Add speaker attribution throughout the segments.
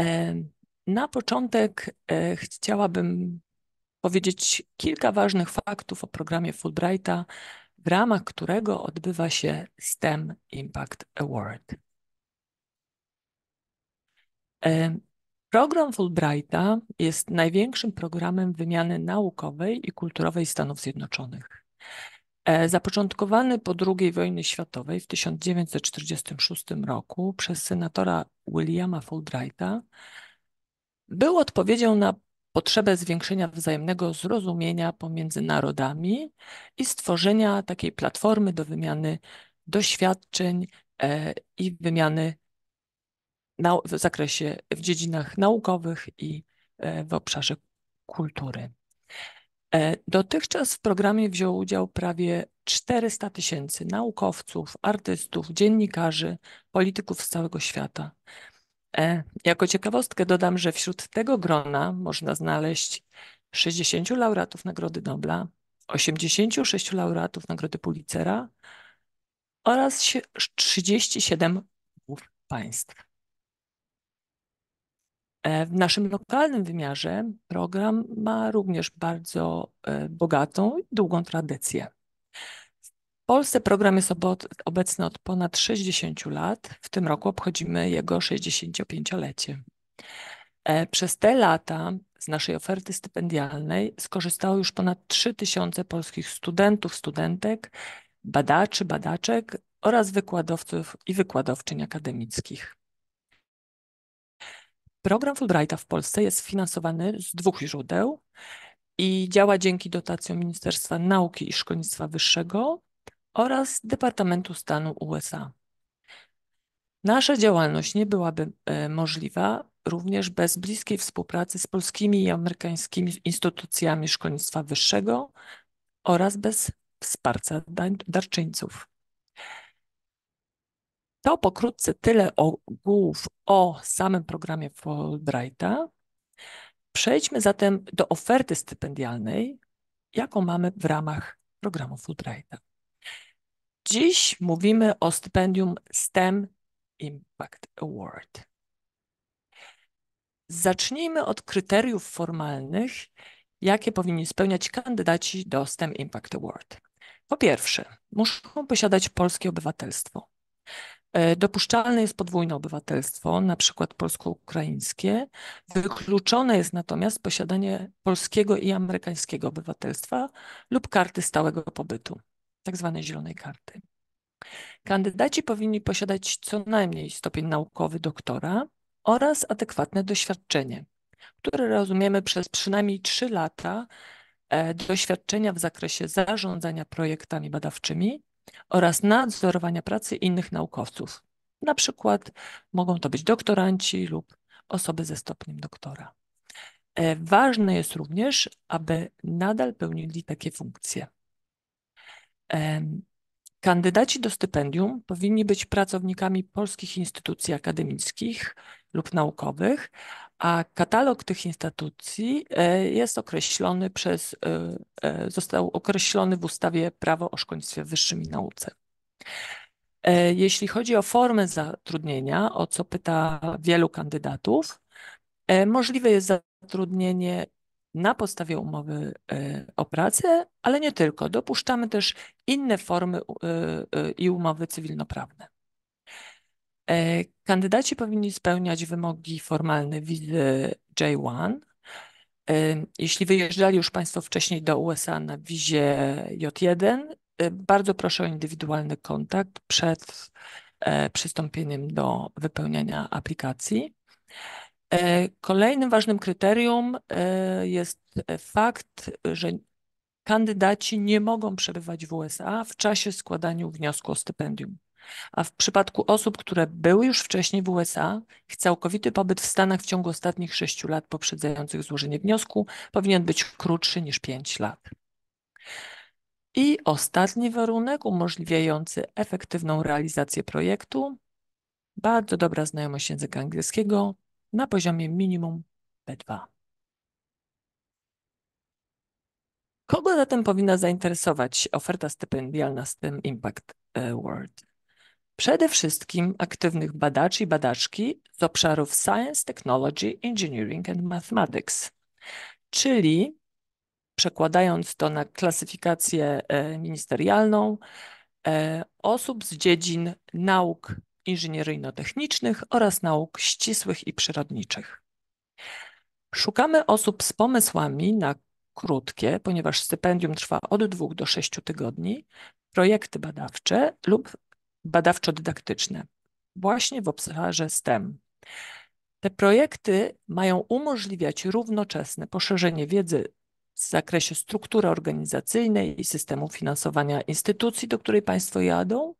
Speaker 1: E, na początek e, chciałabym powiedzieć kilka ważnych faktów o programie Fulbrighta, w ramach którego odbywa się STEM Impact Award. E, program Fulbrighta jest największym programem wymiany naukowej i kulturowej Stanów Zjednoczonych. E, zapoczątkowany po II wojnie światowej w 1946 roku przez senatora Williama Fulbrighta, był odpowiedzią na potrzebę zwiększenia wzajemnego zrozumienia pomiędzy narodami i stworzenia takiej platformy do wymiany doświadczeń e, i wymiany w zakresie, w dziedzinach naukowych i e, w obszarze kultury. E, dotychczas w programie wziął udział prawie 400 tysięcy naukowców, artystów, dziennikarzy, polityków z całego świata. E, jako ciekawostkę dodam, że wśród tego grona można znaleźć 60 laureatów Nagrody Nobla, 86 laureatów Nagrody Pulitzera oraz 37 państw. E, w naszym lokalnym wymiarze program ma również bardzo e, bogatą i długą tradycję. W Polsce program jest obecny od ponad 60 lat. W tym roku obchodzimy jego 65-lecie. E, przez te lata z naszej oferty stypendialnej skorzystało już ponad 3000 polskich studentów, studentek, badaczy, badaczek oraz wykładowców i wykładowczyń akademickich. Program Fulbrighta w Polsce jest finansowany z dwóch źródeł i działa dzięki dotacjom Ministerstwa Nauki i Szkolnictwa Wyższego oraz Departamentu Stanu USA. Nasza działalność nie byłaby e, możliwa również bez bliskiej współpracy z polskimi i amerykańskimi instytucjami szkolnictwa wyższego oraz bez wsparcia darczyńców. To pokrótce tyle ogółów o samym programie Fulbrighta. Przejdźmy zatem do oferty stypendialnej, jaką mamy w ramach programu Fulbrighta. Dziś mówimy o stypendium STEM Impact Award. Zacznijmy od kryteriów formalnych, jakie powinni spełniać kandydaci do STEM Impact Award. Po pierwsze, muszą posiadać polskie obywatelstwo. E, dopuszczalne jest podwójne obywatelstwo, na przykład polsko-ukraińskie. Wykluczone jest natomiast posiadanie polskiego i amerykańskiego obywatelstwa lub karty stałego pobytu, tak zwanej zielonej karty. Kandydaci powinni posiadać co najmniej stopień naukowy doktora oraz adekwatne doświadczenie, które rozumiemy przez przynajmniej 3 lata e, doświadczenia w zakresie zarządzania projektami badawczymi oraz nadzorowania pracy innych naukowców. Na przykład mogą to być doktoranci lub osoby ze stopniem doktora. E, ważne jest również, aby nadal pełnili takie funkcje. E, kandydaci do stypendium powinni być pracownikami polskich instytucji akademickich, lub naukowych, a katalog tych instytucji e, jest określony przez, e, e, został określony w ustawie Prawo o Szkolnictwie Wyższym i Nauce. Jeśli chodzi o formę zatrudnienia, o co pyta wielu kandydatów, możliwe jest zatrudnienie na podstawie umowy o pracę, ale nie tylko. Dopuszczamy też inne formy i umowy cywilnoprawne. E, kandydaci powinni spełniać wymogi formalne wizy J1. E, jeśli wyjeżdżali już Państwo wcześniej do USA na wizie J1, e, bardzo proszę o indywidualny kontakt przed przystąpieniem do wypełniania aplikacji. Kolejnym ważnym kryterium jest fakt, że kandydaci nie mogą przebywać w USA w czasie składania wniosku o stypendium. A w przypadku osób, które były już wcześniej w USA, ich całkowity pobyt w Stanach w ciągu ostatnich 6 lat poprzedzających złożenie wniosku powinien być krótszy niż 5 lat. I ostatni warunek umożliwiający efektywną realizację projektu bardzo dobra znajomość języka angielskiego na poziomie minimum B2. Kogo zatem powinna zainteresować oferta stypendialna z tym Impact Award? E, przede wszystkim aktywnych badaczy i badaczki z obszarów Science, Technology, Engineering and Mathematics. Czyli przekładając to na klasyfikację e, ministerialną, e, osób z dziedzin nauk inżynieryjno-technicznych oraz nauk ścisłych i przyrodniczych. Szukamy osób z pomysłami na krótkie, ponieważ stypendium trwa od 2 do 6 tygodni, projekty badawcze lub badawczo-dydaktyczne, właśnie w obszarze STEM. Te projekty mają umożliwiać równoczesne poszerzenie wiedzy w zakresie struktury organizacyjnej i systemu finansowania instytucji, do której Państwo jadą,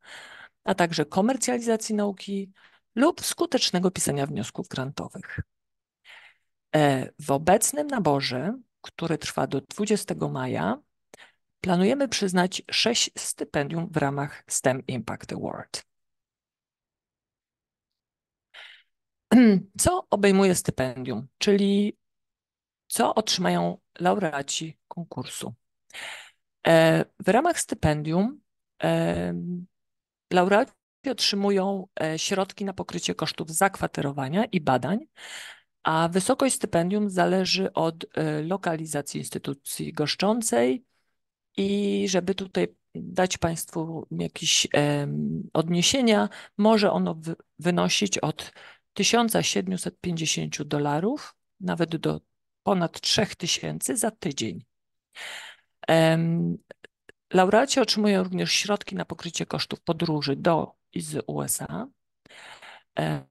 Speaker 1: a także komercjalizacji nauki lub skutecznego pisania wniosków grantowych. E, w obecnym naborze, który trwa do 20 maja, planujemy przyznać sześć stypendium w ramach STEM Impact Award. Co obejmuje stypendium, czyli co otrzymają laureaci konkursu? E, w ramach stypendium e, laureaci otrzymują e, środki na pokrycie kosztów zakwaterowania i badań, a wysokość stypendium zależy od lokalizacji instytucji goszczącej, i żeby tutaj dać Państwu jakieś odniesienia, może ono wynosić od 1750 dolarów, nawet do ponad 3000 za tydzień. Laureaci otrzymują również środki na pokrycie kosztów podróży do i z USA, e,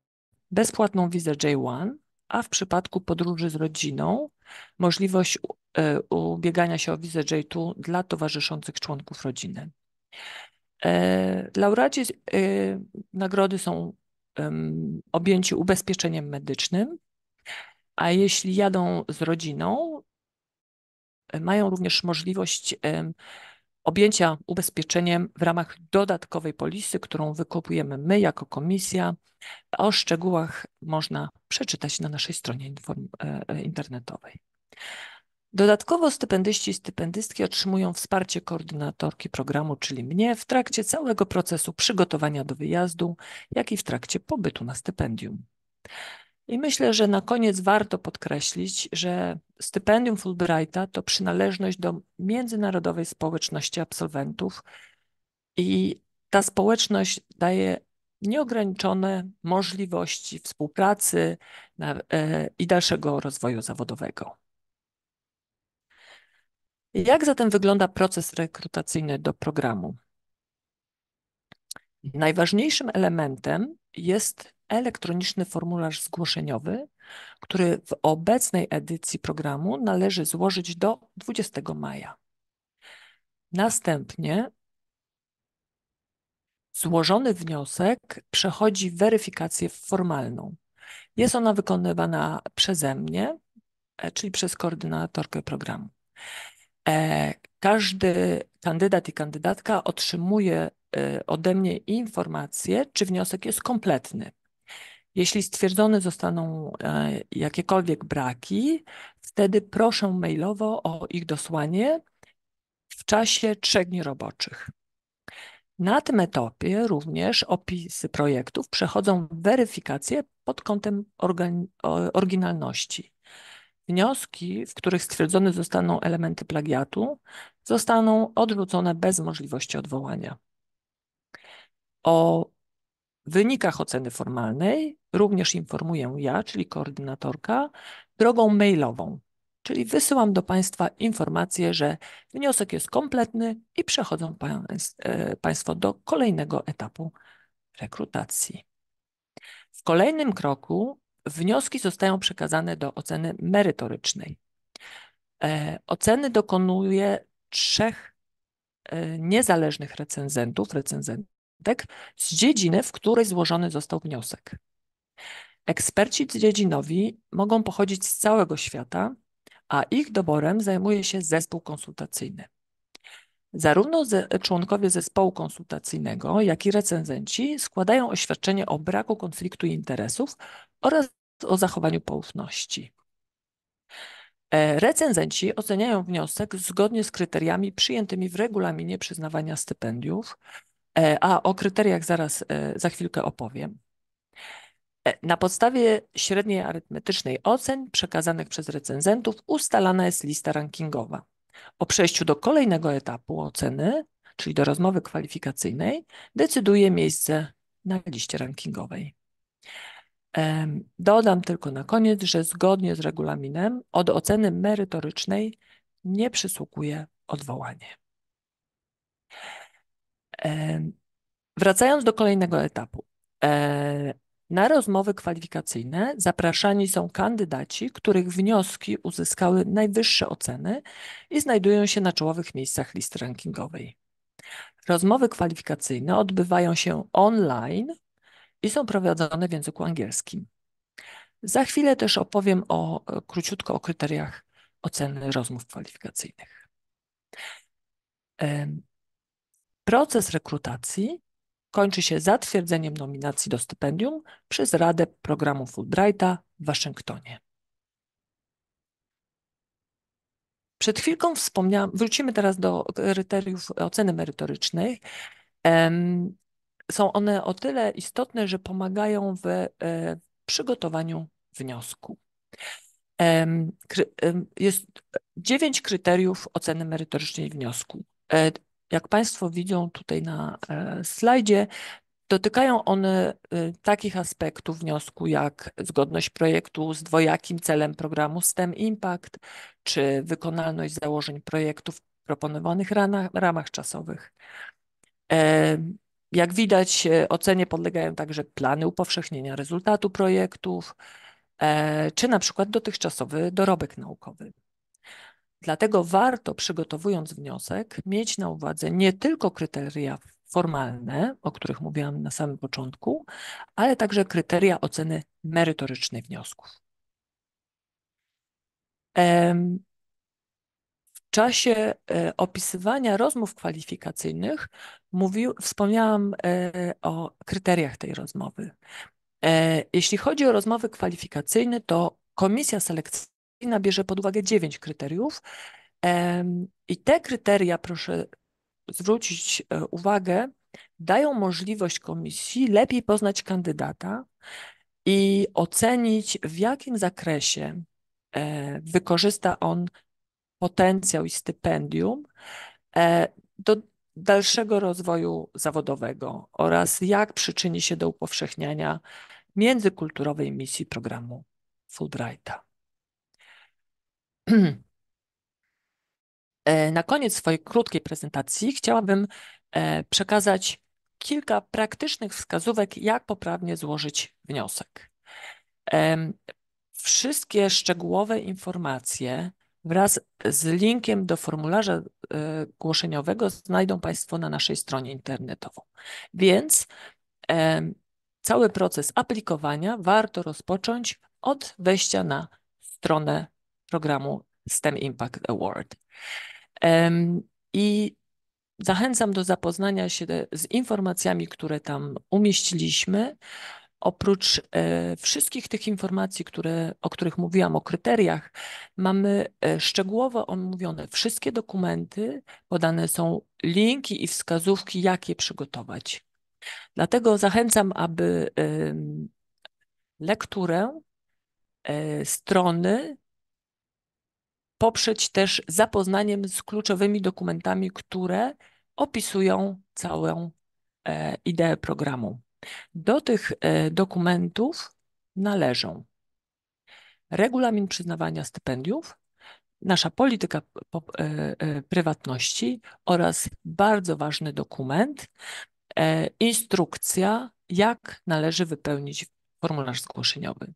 Speaker 1: bezpłatną wizę J1, a w przypadku podróży z rodziną możliwość e, ubiegania się o wizę J2 dla towarzyszących członków rodziny. E, laureaci e, nagrody są objęci ubezpieczeniem medycznym, a jeśli jadą z rodziną, mają również możliwość objęcia ubezpieczeniem w ramach dodatkowej polisy, którą wykupujemy my jako komisja. O szczegółach można przeczytać na naszej stronie e, e, internetowej. Dodatkowo stypendyści i stypendystki otrzymują wsparcie koordynatorki programu, czyli mnie, w trakcie całego procesu przygotowania do wyjazdu, jak i w trakcie pobytu na stypendium. I myślę, że na koniec warto podkreślić, że stypendium Fulbrighta to przynależność do międzynarodowej społeczności absolwentów i ta społeczność daje nieograniczone możliwości współpracy e, i dalszego rozwoju zawodowego. Jak zatem wygląda proces rekrutacyjny do programu? Najważniejszym elementem jest elektroniczny formularz zgłoszeniowy, który w obecnej edycji programu należy złożyć do 20 maja. Następnie złożony wniosek przechodzi weryfikację formalną. Jest ona wykonywana przeze mnie, e, czyli przez koordynatorkę programu. E, każdy kandydat i kandydatka otrzymuje e, ode mnie informację, czy wniosek jest kompletny. Jeśli stwierdzone zostaną e, jakiekolwiek braki, wtedy proszę mailowo o ich dosłanie w czasie trzech dni roboczych. Na tym etapie również opisy projektów przechodzą weryfikację pod kątem oryginalności. Wnioski, w których stwierdzone zostaną elementy plagiatu, zostaną odrzucone bez możliwości odwołania. O w wynikach oceny formalnej również informuję ja, czyli koordynatorka, drogą mailową, czyli wysyłam do Państwa informację, że wniosek jest kompletny i przechodzą e, Państwo do kolejnego etapu rekrutacji. W kolejnym kroku wnioski zostają przekazane do oceny merytorycznej. E, oceny dokonuje trzech e, niezależnych recenzentów, z dziedziny, w której złożony został wniosek. Eksperci dziedzinowi mogą pochodzić z całego świata, a ich doborem zajmuje się zespół konsultacyjny. Zarówno ze, członkowie zespołu konsultacyjnego, jak i recenzenci składają oświadczenie o braku konfliktu interesów oraz o zachowaniu poufności. E, recenzenci oceniają wniosek zgodnie z kryteriami przyjętymi w regulaminie przyznawania stypendiów, E, a o kryteriach zaraz e, za chwilkę opowiem. E, na podstawie średniej arytmetycznej ocen przekazanych przez recenzentów ustalana jest lista rankingowa. O przejściu do kolejnego etapu oceny, czyli do rozmowy kwalifikacyjnej, decyduje miejsce na liście rankingowej. Dodam tylko na koniec, że zgodnie z regulaminem od oceny merytorycznej nie przysługuje odwołanie. Wracając do kolejnego etapu. E, na rozmowy kwalifikacyjne zapraszani są kandydaci, których wnioski uzyskały najwyższe oceny i znajdują się na czołowych miejscach listy rankingowej. Rozmowy kwalifikacyjne odbywają się online i są prowadzone w języku angielskim. Za chwilę też opowiem o, króciutko o kryteriach oceny rozmów kwalifikacyjnych. Proces rekrutacji kończy się zatwierdzeniem nominacji do stypendium przez Radę Programu Fulbrighta w Waszyngtonie. Przed chwilką wspomniałam, wrócimy teraz do kryteriów oceny merytorycznej. Są one o tyle istotne, że pomagają w e, przygotowaniu wniosku. Jest dziewięć kryteriów oceny merytorycznej wniosku. E, jak Państwo widzą tutaj na e, slajdzie, Dotykają one e, takich aspektów wniosku jak zgodność projektu z dwojakim celem programu STEM Impact czy wykonalność założeń projektów w proponowanych ramach czasowych. E, jak widać, ocenie podlegają także plany upowszechnienia rezultatu projektów czy na przykład dotychczasowy dorobek naukowy. Dlatego warto, przygotowując wniosek, mieć na uwadze nie tylko kryteria formalne, o których mówiłam na samym początku, ale także kryteria oceny merytorycznej wniosków. W czasie e, opisywania rozmów kwalifikacyjnych wspomniałam e, o kryteriach tej rozmowy. E, jeśli chodzi o rozmowy kwalifikacyjne, to komisja selekcyjna Komisja bierze pod uwagę dziewięć kryteriów. I te kryteria, proszę zwrócić e, uwagę, dają możliwość komisji lepiej poznać kandydata i ocenić, w jakim zakresie e, wykorzysta on potencjał i stypendium e, do dalszego rozwoju zawodowego oraz jak przyczyni się do upowszechniania międzykulturowej misji programu Fulbrighta. E, na koniec swojej krótkiej prezentacji chciałabym e, przekazać kilka praktycznych wskazówek, jak poprawnie złożyć wniosek. Wszystkie szczegółowe informacje wraz z linkiem do formularza e, głoszeniowego znajdą Państwo na naszej stronie internetowej. Więc cały proces aplikowania warto rozpocząć od wejścia na stronę programu STEM Impact Award. I zachęcam do zapoznania się z informacjami, które tam umieściliśmy. Oprócz e, wszystkich tych informacji, które, o których mówiłam, o kryteriach, mamy e, szczegółowo omówione wszystkie dokumenty, podane są linki i wskazówki, jak je przygotować. Dlatego zachęcam, aby lekturę e, strony poprzeć też zapoznaniem z kluczowymi dokumentami, które opisują całą e, ideę programu. Do tych e, dokumentów należą regulamin przyznawania stypendiów, nasza polityka e, prywatności oraz bardzo ważny dokument, instrukcja, jak należy wypełnić formularz zgłoszeniowy.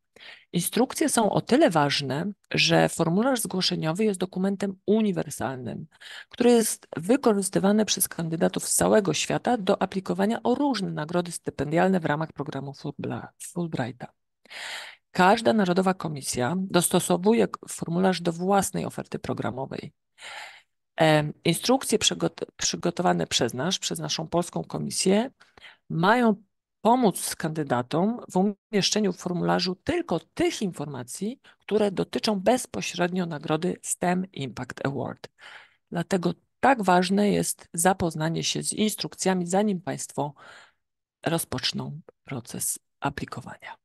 Speaker 1: Instrukcje są o tyle ważne, że formularz zgłoszeniowy jest dokumentem uniwersalnym, który jest wykorzystywany przez kandydatów z całego świata do aplikowania o różne nagrody stypendialne w ramach programu Fulbrighta. Każda Narodowa Komisja dostosowuje formularz do własnej oferty programowej. Instrukcje przygotowane przez nas, przez naszą polską komisję, mają pomóc kandydatom w umieszczeniu w formularzu tylko tych informacji, które dotyczą bezpośrednio nagrody STEM Impact Award. Dlatego tak ważne jest zapoznanie się z instrukcjami, zanim Państwo rozpoczną proces aplikowania.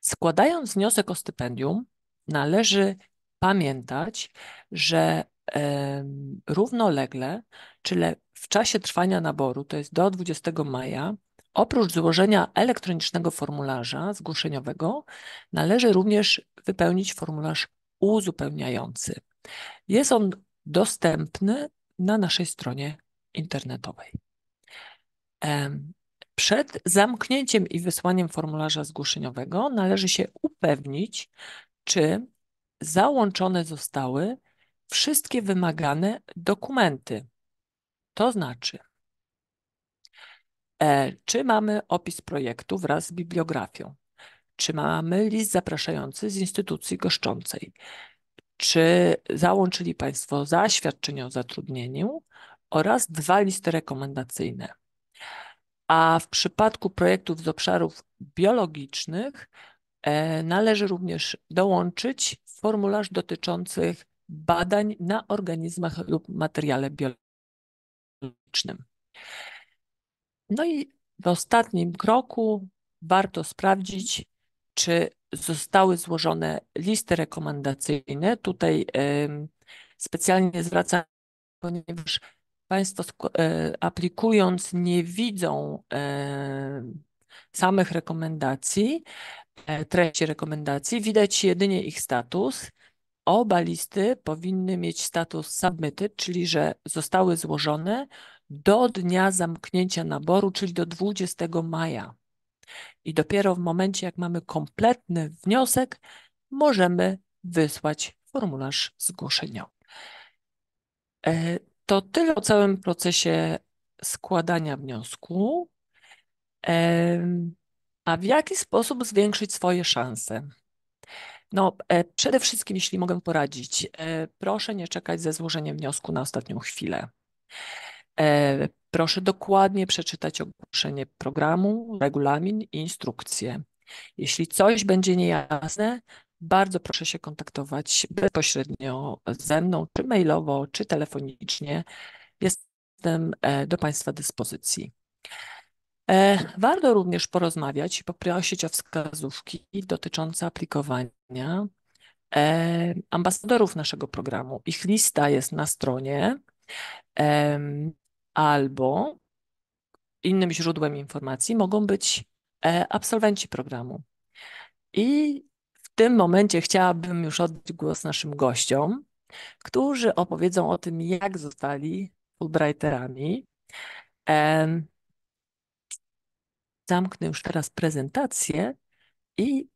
Speaker 1: Składając wniosek o stypendium, należy pamiętać, że równolegle, czyli w czasie trwania naboru, to jest do 20 maja, oprócz złożenia elektronicznego formularza zgłoszeniowego, należy również wypełnić formularz uzupełniający. Jest on dostępny na naszej stronie internetowej. Przed zamknięciem i wysłaniem formularza zgłoszeniowego należy się upewnić, czy załączone zostały wszystkie wymagane dokumenty. To znaczy, e, czy mamy opis projektu wraz z bibliografią, czy mamy list zapraszający z instytucji goszczącej, czy załączyli Państwo zaświadczenie o zatrudnieniu oraz dwa listy rekomendacyjne. A w przypadku projektów z obszarów biologicznych e, należy również dołączyć formularz dotyczących badań na organizmach lub materiale biologicznym. No i w ostatnim kroku warto sprawdzić, czy zostały złożone listy rekomendacyjne. Tutaj specjalnie zwracam, ponieważ Państwo e, aplikując nie widzą e, samych rekomendacji, e, treści rekomendacji, widać jedynie ich status. Oba listy powinny mieć status submitted, czyli że zostały złożone do dnia zamknięcia naboru, czyli do 20 maja. I dopiero w momencie, jak mamy kompletny wniosek, możemy wysłać formularz zgłoszeniowy. E, to tyle o całym procesie składania wniosku. E, a w jaki sposób zwiększyć swoje szanse? No, e, przede wszystkim, jeśli mogę poradzić, e, proszę nie czekać ze złożeniem wniosku na ostatnią chwilę. E, proszę dokładnie przeczytać ogłoszenie programu, regulamin i instrukcje. Jeśli coś będzie niejasne, bardzo proszę się kontaktować bezpośrednio ze mną, czy mailowo, czy telefonicznie. Jestem do Państwa dyspozycji. E, warto również porozmawiać i poprosić o wskazówki dotyczące aplikowania e, ambasadorów naszego programu. Ich lista jest na stronie albo innym źródłem informacji mogą być e, absolwenci programu. I w tym momencie chciałabym już oddać głos naszym gościom, którzy opowiedzą o tym, jak zostali Fulbrighterami zamknę już teraz prezentację i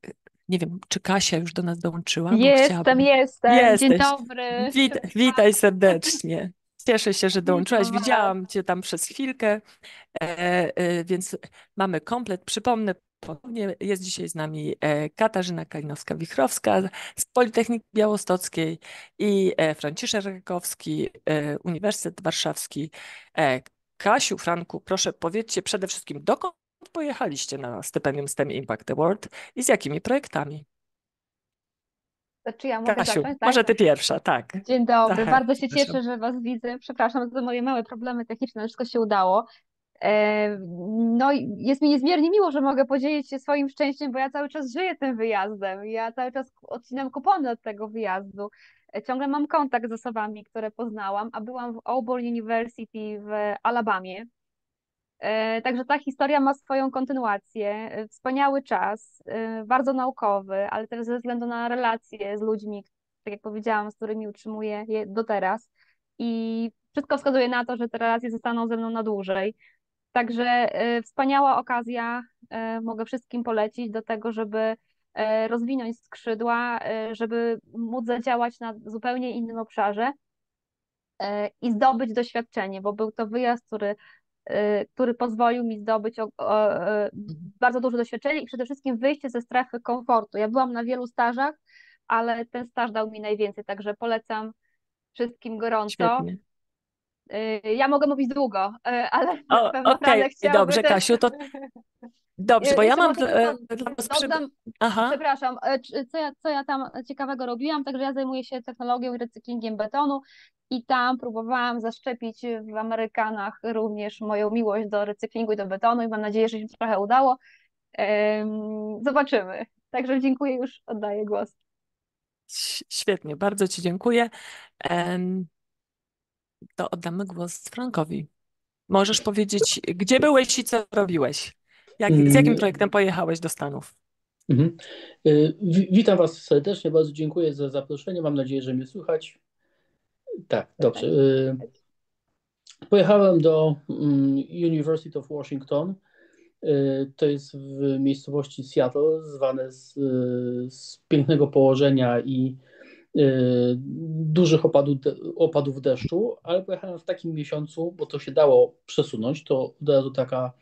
Speaker 1: nie wiem, czy Kasia już do nas dołączyła? Jestem, chciałabym... jestem. Jesteś. Dzień dobry. Wit witaj serdecznie. Cieszę się, że dołączyłaś. Widziałam Cię tam przez chwilkę, e, e, więc mamy komplet. Przypomnę ponownie, jest dzisiaj z nami e, Katarzyna Kalinowska-Wichrowska z Politechniki Białostockiej i e, Franciszek Rakowski, e, Uniwersytet Warszawski. Kasiu, Franku, proszę powiedzcie przede wszystkim, dokąd pojechaliście na stypendium STEM Impact Award i z jakimi projektami?
Speaker 2: Znaczy ja mogę Kasiu, zacząć, tak? może ty
Speaker 1: pierwsza, tak.
Speaker 2: Dzień dobry, tak, bardzo się proszę. cieszę, że was widzę. Przepraszam za moje małe problemy techniczne, wszystko się udało. E, no, jest mi niezmiernie miło, że mogę podzielić się swoim szczęściem, bo ja cały czas żyję tym wyjazdem. Ja cały czas odcinam kupony od tego wyjazdu. E, ciągle mam kontakt z osobami, które poznałam, a byłam w Auburn University w Alabamie, E, także ta historia ma swoją kontynuację. E, wspaniały czas, e, bardzo naukowy, ale też ze względu na relacje z ludźmi, tak jak powiedziałam, z którymi utrzymuję je do teraz. I wszystko wskazuje na to, że te relacje zostaną ze mną na dłużej. Także wspaniała okazja, mogę wszystkim polecić do tego, żeby rozwinąć skrzydła, żeby móc zadziałać na zupełnie innym obszarze i zdobyć doświadczenie, bo był to wyjazd, który Y, który pozwolił mi zdobyć y, mhm. bardzo duże doświadczenie i przede wszystkim wyjście ze strefy komfortu. Ja byłam na wielu stażach, ale ten staż dał mi najwięcej, także polecam wszystkim gorąco. Świetnie. Y, ja mogę mówić długo, ale. Okej, okay. dobrze, Kasiu, to.
Speaker 1: Dobrze, bo ja mam. E,
Speaker 2: Aha. Przepraszam, e, co ja, co ja tam ciekawego robiłam? Także ja zajmuję się technologią i recyklingiem betonu i tam próbowałam zaszczepić w Amerykanach również moją miłość do recyklingu i do betonu i mam nadzieję, że się trochę udało. Zobaczymy. Także dziękuję, już oddaję głos.
Speaker 1: Świetnie, bardzo Ci dziękuję. To oddamy głos Frankowi. Możesz powiedzieć, gdzie byłeś i co robiłeś? Jak, z jakim mm. projektem pojechałeś do Stanów?
Speaker 3: Mhm. Y, witam Was serdecznie, bardzo dziękuję za zaproszenie. Mam nadzieję, że mnie słychać. Tak, dobrze. Y, pojechałem do mm, University of Washington. Y, to jest w miejscowości Seattle, zwane z, z pięknego położenia i y, dużych opadów, opadów deszczu, ale pojechałem w takim miesiącu, bo to się dało przesunąć. To od razu taka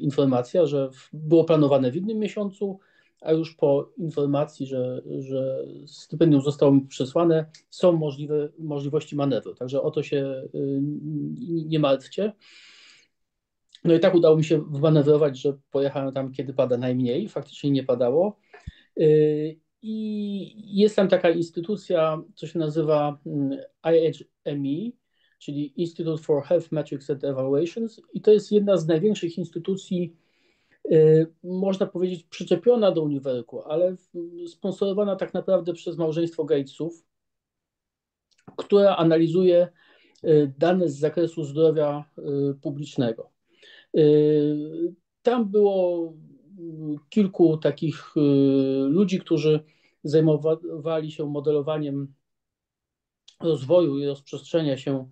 Speaker 3: informacja, że było planowane w innym miesiącu, a już po informacji, że, że stypendium zostało mi przesłane, są możliwe możliwości manewru. Także o to się y, nie martwcie. No i tak udało mi się wmanewrować, że pojechałem tam, kiedy pada najmniej. Faktycznie nie padało. Y, I jest tam taka instytucja, co się nazywa y, IHME, czyli Institute for Health Metrics and Evaluations. I to jest jedna z największych instytucji, Y, można powiedzieć, przyczepiona do uniwerku, ale sponsorowana tak naprawdę przez małżeństwo Gatesów, która analizuje y, dane z zakresu zdrowia y, publicznego. Tam było mm, kilku takich ludzi, którzy zajmowali się modelowaniem rozwoju i rozprzestrzenia się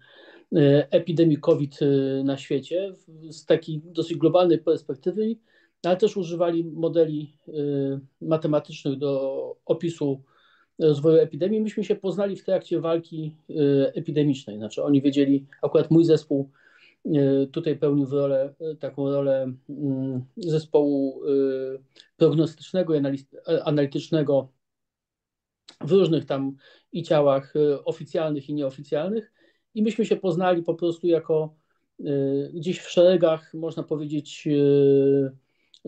Speaker 3: epidemii COVID na świecie z takiej dosyć globalnej perspektywy no, ale też używali modeli y, matematycznych do opisu rozwoju epidemii. Myśmy się poznali w trakcie walki y, epidemicznej. Znaczy oni wiedzieli, akurat mój zespół y, tutaj pełnił rolę, taką rolę zespołu prognostycznego i analitycznego w różnych tam i ciałach oficjalnych i nieoficjalnych. I myśmy się poznali po prostu jako gdzieś w szeregach, można powiedzieć,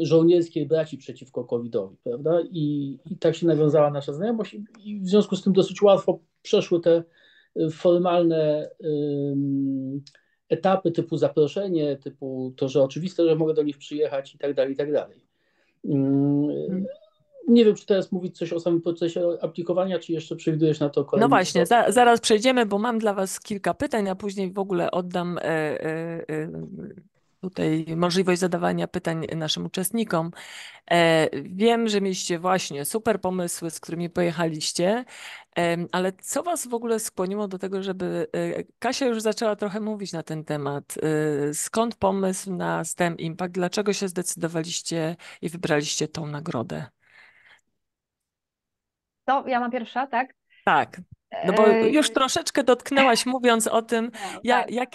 Speaker 3: żołnierskiej braci przeciwko COVID-owi, prawda? I, I, tak się nawiązała nasza znajomość i, w związku z tym dosyć łatwo przeszły te y, formalne etapy typu zaproszenie, typu to, że oczywiste, że mogę do nich przyjechać i tak dalej, i tak dalej. Mhm.
Speaker 1: nie wiem, czy teraz mówić coś o samym procesie aplikowania, czy jeszcze przewidujesz na to kolejne. No właśnie, za, zaraz przejdziemy, bo mam dla Was kilka pytań, a później w ogóle oddam y, y, y, tutaj możliwość zadawania pytań naszym uczestnikom. E, wiem, że mieliście właśnie super pomysły, z którymi pojechaliście, ale co Was w ogóle skłoniło do tego, żeby e, Kasia już zaczęła trochę mówić na ten temat? E, skąd pomysł na STEM Impact? Dlaczego się zdecydowaliście i wybraliście tą nagrodę? To ja mam pierwsza, tak? Tak. No bo już troszeczkę dotknęłaś, mówiąc o tym, no, ja, tak. jak,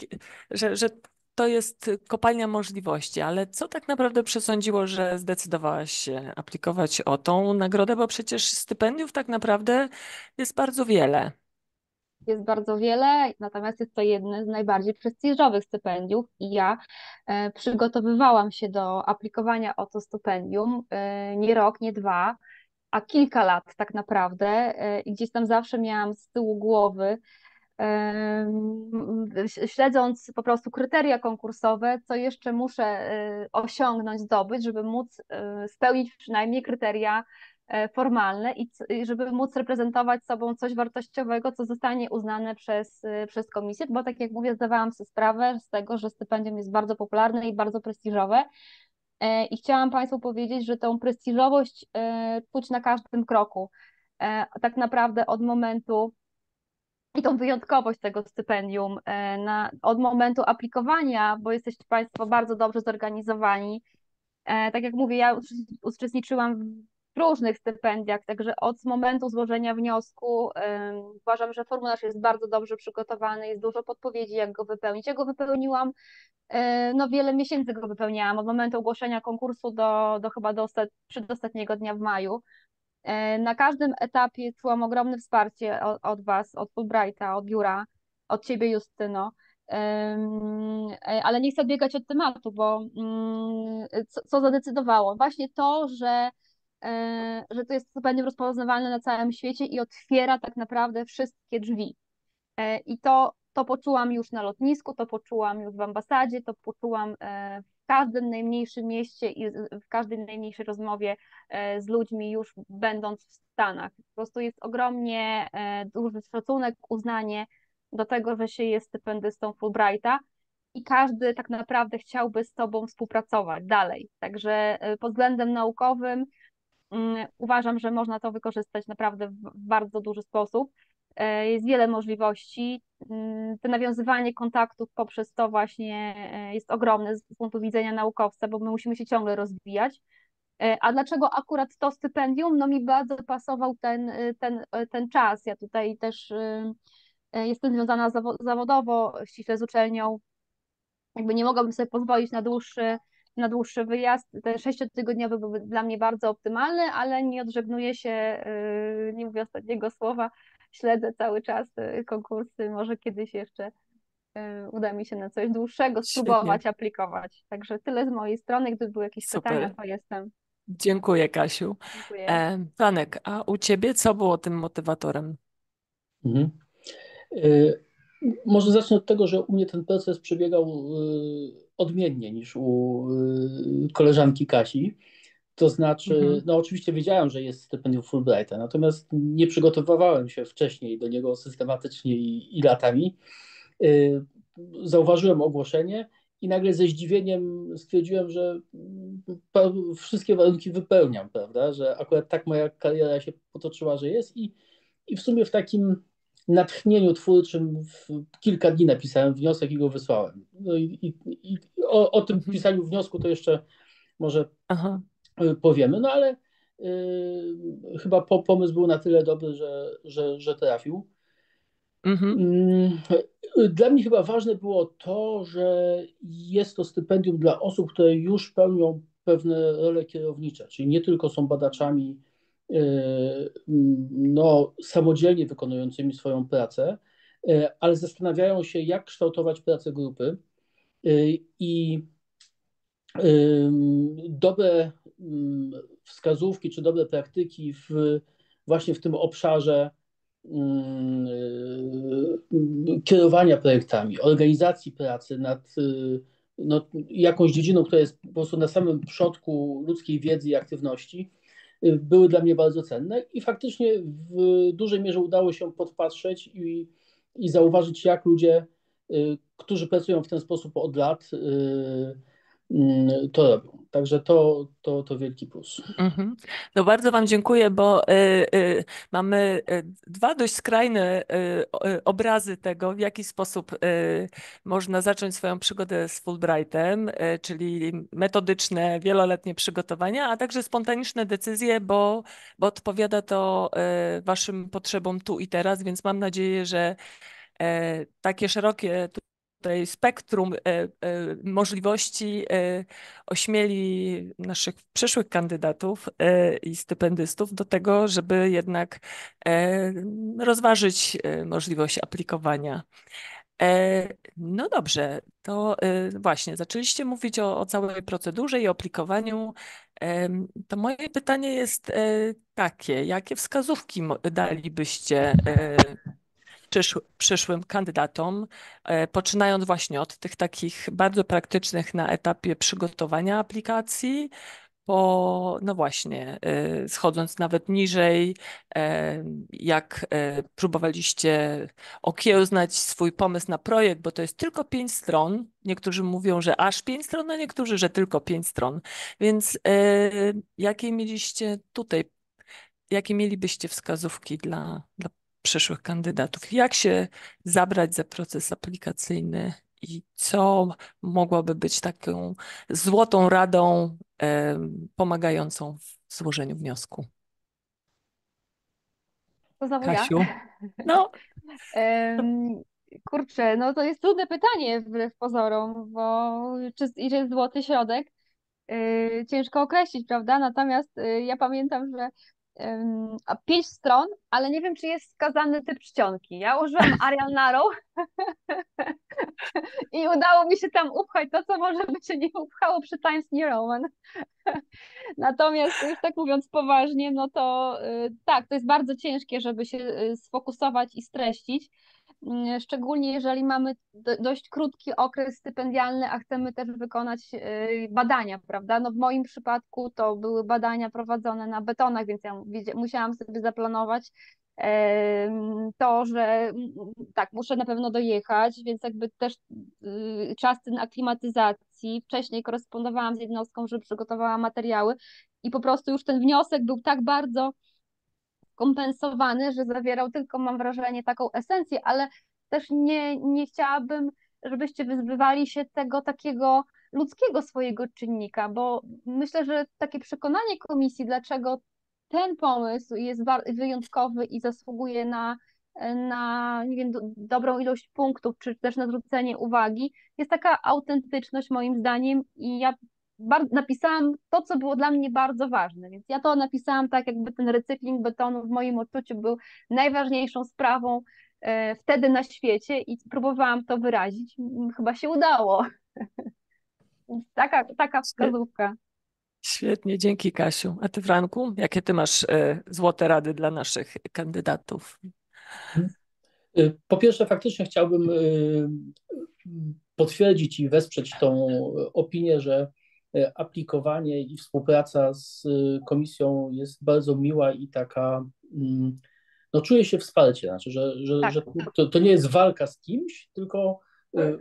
Speaker 1: że, że to jest kopalnia możliwości, ale co tak naprawdę przesądziło, że zdecydowałaś się aplikować o tą nagrodę, bo przecież stypendiów tak naprawdę jest bardzo wiele.
Speaker 2: Jest bardzo wiele, natomiast jest to jedne z najbardziej prestiżowych stypendiów i ja e, przygotowywałam się do aplikowania o to stypendium e, nie rok, nie dwa, a kilka lat tak naprawdę e, i gdzieś tam zawsze miałam z tyłu głowy, śledząc po prostu kryteria konkursowe, co jeszcze muszę e, osiągnąć, zdobyć, żeby móc e, spełnić przynajmniej kryteria e, formalne i żeby móc reprezentować sobą coś wartościowego, co zostanie uznane przez, przez komisję, bo tak jak mówię, zdawałam sobie sprawę z tego, że stypendium jest bardzo popularne i bardzo prestiżowe. I chciałam Państwu powiedzieć, że tą prestiżowość czuć na każdym kroku. Tak naprawdę od momentu i tą wyjątkowość tego stypendium e, na, od momentu aplikowania, bo jesteście Państwo bardzo dobrze zorganizowani. E, tak jak mówię, ja uczestniczyłam w różnych stypendiach, także od momentu złożenia wniosku um, uważam, że formularz jest bardzo dobrze przygotowany, jest dużo podpowiedzi, jak go wypełnić. Ja go wypełniłam, e, no wiele miesięcy go wypełniałam, od momentu ogłoszenia konkursu do, do chyba do ostat, przedostatniego dnia w maju. E, na każdym etapie czułam ogromne wsparcie od, od Was, od Fulbrighta, od biura, od Ciebie Justyno, e, ale nie chcę odbiegać od tematu, bo mm, co, co zadecydowało? Właśnie to, że e, że to jest zupełnie rozpoznawalne na całym świecie i otwiera tak naprawdę wszystkie drzwi. I to, to poczułam już na lotnisku, to poczułam już w ambasadzie, to poczułam każdym najmniejszym mieście i w każdej najmniejszej rozmowie e, z ludźmi już będąc w Stanach. Po prostu jest ogromnie e, duży szacunek, uznanie do tego, że się jest stypendystą Fulbrighta i każdy tak naprawdę chciałby z Tobą współpracować dalej. Także e, pod względem naukowym mm, uważam, że można to wykorzystać naprawdę w bardzo duży sposób. E, jest wiele możliwości. Mm, to nawiązywanie kontaktów poprzez to właśnie e, jest ogromne z punktu widzenia naukowca, bo my musimy się ciągle rozwijać. E, a dlaczego akurat to stypendium? No mi bardzo pasował ten, ten, ten czas. Ja tutaj też jestem związana zawodowo ściśle z uczelnią. Jakby nie mogłabym sobie pozwolić na dłuższy, na dłuższy wyjazd. Ten sześciotygodniowy byłby dla mnie bardzo optymalny, ale nie odżegnuję się, nie mówię ostatniego słowa, śledzę cały czas konkursy, może kiedyś jeszcze e, uda mi się na coś dłuższego spróbować, Świetnie. aplikować. Także tyle z mojej strony. Gdyby były jakieś Super. pytania, to jestem.
Speaker 1: Dziękuję, Kasiu. Dziękuję. E, a u ciebie co było tym motywatorem?
Speaker 3: Mhm. E, może zacznę od tego, że u mnie ten proces przebiegał odmiennie niż u koleżanki Kasi. To znaczy, mhm. no oczywiście wiedziałem, że jest stypendium Fulbrighta, natomiast nie przygotowywałem się wcześniej do niego systematycznie i, i latami. Y, zauważyłem ogłoszenie i nagle ze zdziwieniem stwierdziłem, że wszystkie warunki wypełniam, prawda? Że akurat tak moja kariera się potoczyła, że jest i, i w sumie w takim natchnieniu twórczym w kilka dni napisałem wniosek i go wysłałem. No i, i, i o, o, tym mhm. pisaniu wniosku to jeszcze może Aha. Y, powiemy, no ale yy, chyba po, pomysł był na tyle dobry, że, że, że trafił. Mhm. Mm, dla mnie chyba ważne było to, że jest to stypendium dla osób, które już pełnią pewne role kierownicze, czyli nie tylko są badaczami y, no, samodzielnie wykonującymi swoją pracę, y, ale zastanawiają się, jak kształtować pracę grupy i dobre wskazówki czy dobre praktyki w, właśnie w tym obszarze kierowania projektami, organizacji pracy nad no, jakąś dziedziną, która jest po prostu na samym przodku ludzkiej wiedzy i aktywności, y, były dla mnie bardzo cenne i faktycznie w dużej mierze udało się podpatrzeć i, i zauważyć, jak ludzie, y, którzy pracują w ten sposób od lat, Mm, to robią. Także to, to, to wielki plus. Mhm.
Speaker 1: No bardzo Wam dziękuję, bo y, y, mamy y, dwa dość skrajne y, y, obrazy tego, w jaki sposób y, można zacząć swoją przygodę z Fulbrightem, czyli metodyczne, wieloletnie przygotowania, a także spontaniczne decyzje, bo, bo odpowiada to Waszym potrzebom tu i teraz, więc mam nadzieję, że takie szerokie tutaj spektrum e, e, możliwości e, ośmieli naszych przyszłych kandydatów i stypendystów do tego, żeby jednak rozważyć możliwość aplikowania. No dobrze, to właśnie zaczęliście mówić o, o, całej procedurze i aplikowaniu. To moje pytanie jest takie: jakie wskazówki dalibyście przyszłym kandydatom, e, poczynając właśnie od tych takich bardzo praktycznych na etapie przygotowania aplikacji, po, no właśnie, e, schodząc nawet niżej, e, jak próbowaliście okiełznać swój pomysł na projekt, bo to jest tylko pięć stron. Niektórzy mówią, że aż pięć stron, a niektórzy, że tylko pięć stron. Więc jakie mieliście tutaj, jakie mielibyście wskazówki dla, dla przyszłych kandydatów. Jak się zabrać za proces aplikacyjny i co mogłoby być taką złotą radą e, pomagającą w złożeniu wniosku?
Speaker 2: To znowu Kasiu? Ja. No. Kurczę, no to jest trudne pytanie wbrew pozorom, bo czy jest złoty środek? Y, ciężko określić, prawda? Natomiast y, ja pamiętam, że pięć stron, ale nie wiem, czy jest wskazany typ czcionki. Ja użyłam Arial Narrow i udało mi się tam upchać to, co może by się nie upchało przy Times New Roman. Natomiast już tak mówiąc poważnie, no to y, tak, to jest bardzo ciężkie, żeby się y, sfokusować i streścić. Mm, szczególnie jeżeli mamy dość krótki okres stypendialny, a chcemy też wykonać y, badania, prawda? No w moim przypadku to były badania prowadzone na betonach, więc ja musiałam sobie zaplanować to, że tak, muszę na pewno dojechać, więc jakby też y, czas ten aklimatyzacji, wcześniej korespondowałam z jednostką, że przygotowała materiały i po prostu już ten wniosek był tak bardzo kompensowany, że zawierał tylko, mam wrażenie, taką esencję, ale też nie, nie chciałabym, żebyście wyzbywali się tego takiego ludzkiego swojego czynnika, bo myślę, że takie przekonanie komisji, dlaczego ten pomysł jest wyjątkowy i zasługuje na, na nie wiem, dobrą ilość punktów, czy też na zwrócenie uwagi, jest taka autentyczność moim zdaniem i ja napisałam to, co było dla mnie bardzo ważne, więc ja to napisałam tak, jakby ten recykling betonu w moim odczuciu był najważniejszą sprawą e, wtedy na świecie i próbowałam to wyrazić. Chyba się udało. taka, taka wskazówka.
Speaker 1: Świetnie, dzięki Kasiu. A ty Franku, jakie ty masz e, złote rady dla naszych kandydatów?
Speaker 3: E, po pierwsze, faktycznie chciałbym e, potwierdzić i wesprzeć tą opinię, że E, aplikowanie i współpraca z e, komisją jest bardzo miła i taka, mm, no czuję się wsparcie, znaczy, że, że, tak. że to, to, nie jest walka z kimś, tylko e,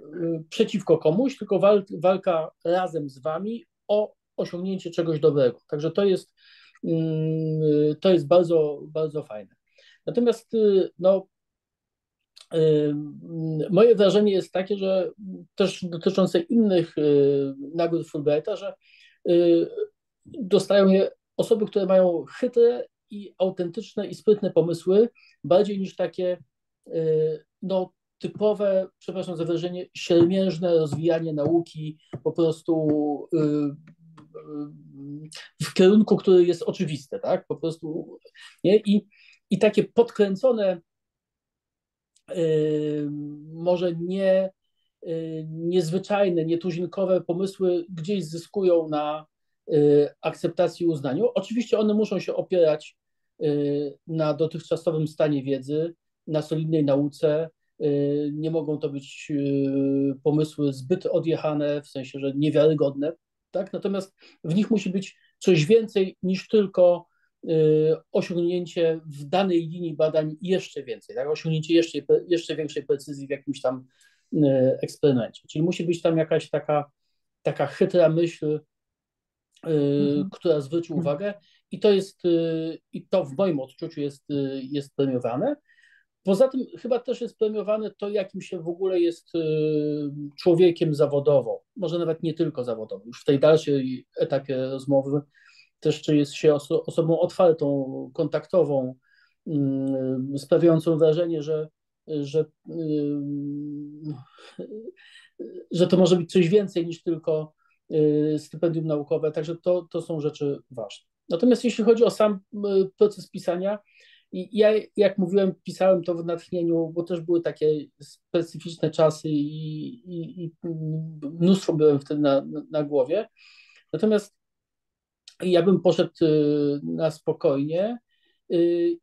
Speaker 3: przeciwko komuś, tylko walka razem z wami o osiągnięcie czegoś dobrego. Także to jest, mm, to jest bardzo, bardzo fajne. Natomiast y, no, Moje wrażenie jest takie, że też dotyczące innych y, nagród Fulbrighta, że y, dostają je osoby, które mają chytre i autentyczne i sprytne pomysły, bardziej niż takie y, no, typowe, przepraszam za wyrażenie, siermiężne rozwijanie nauki po prostu w kierunku, który jest oczywisty, tak? Po prostu nie? I, i takie podkręcone może nie y, niezwyczajne, nietuzinkowe pomysły gdzieś zyskują na y, akceptacji i uznaniu. Oczywiście one muszą się opierać y, na dotychczasowym stanie wiedzy, na solidnej nauce. Nie mogą to być pomysły zbyt odjechane, w sensie, że niewiarygodne. Tak? Natomiast w nich musi być coś więcej niż tylko Y, osiągnięcie w danej linii badań jeszcze więcej, tak? osiągnięcie jeszcze, jeszcze większej precyzji w jakimś tam y, eksperymencie. Czyli musi być tam jakaś taka, taka chytra myśl, y, mhm. która zwróci mhm. uwagę i to jest, i to w moim odczuciu jest, jest premiowane. Poza tym chyba też jest premiowane to, jakim się w ogóle jest człowiekiem zawodowo, może nawet nie tylko zawodowo, już w tej dalszej etapie rozmowy też czy jest się oso osobą otwartą, kontaktową, yy, sprawiającą wrażenie, że, że, yy, że to może być coś więcej niż tylko yy, stypendium naukowe. Także to, to są rzeczy ważne. Natomiast jeśli chodzi o sam yy, proces pisania, ja, jak mówiłem, pisałem to w natchnieniu, bo też były takie specyficzne czasy i, i, i mnóstwo byłem wtedy na, na, głowie. Natomiast ja bym poszedł y, na spokojnie. Y,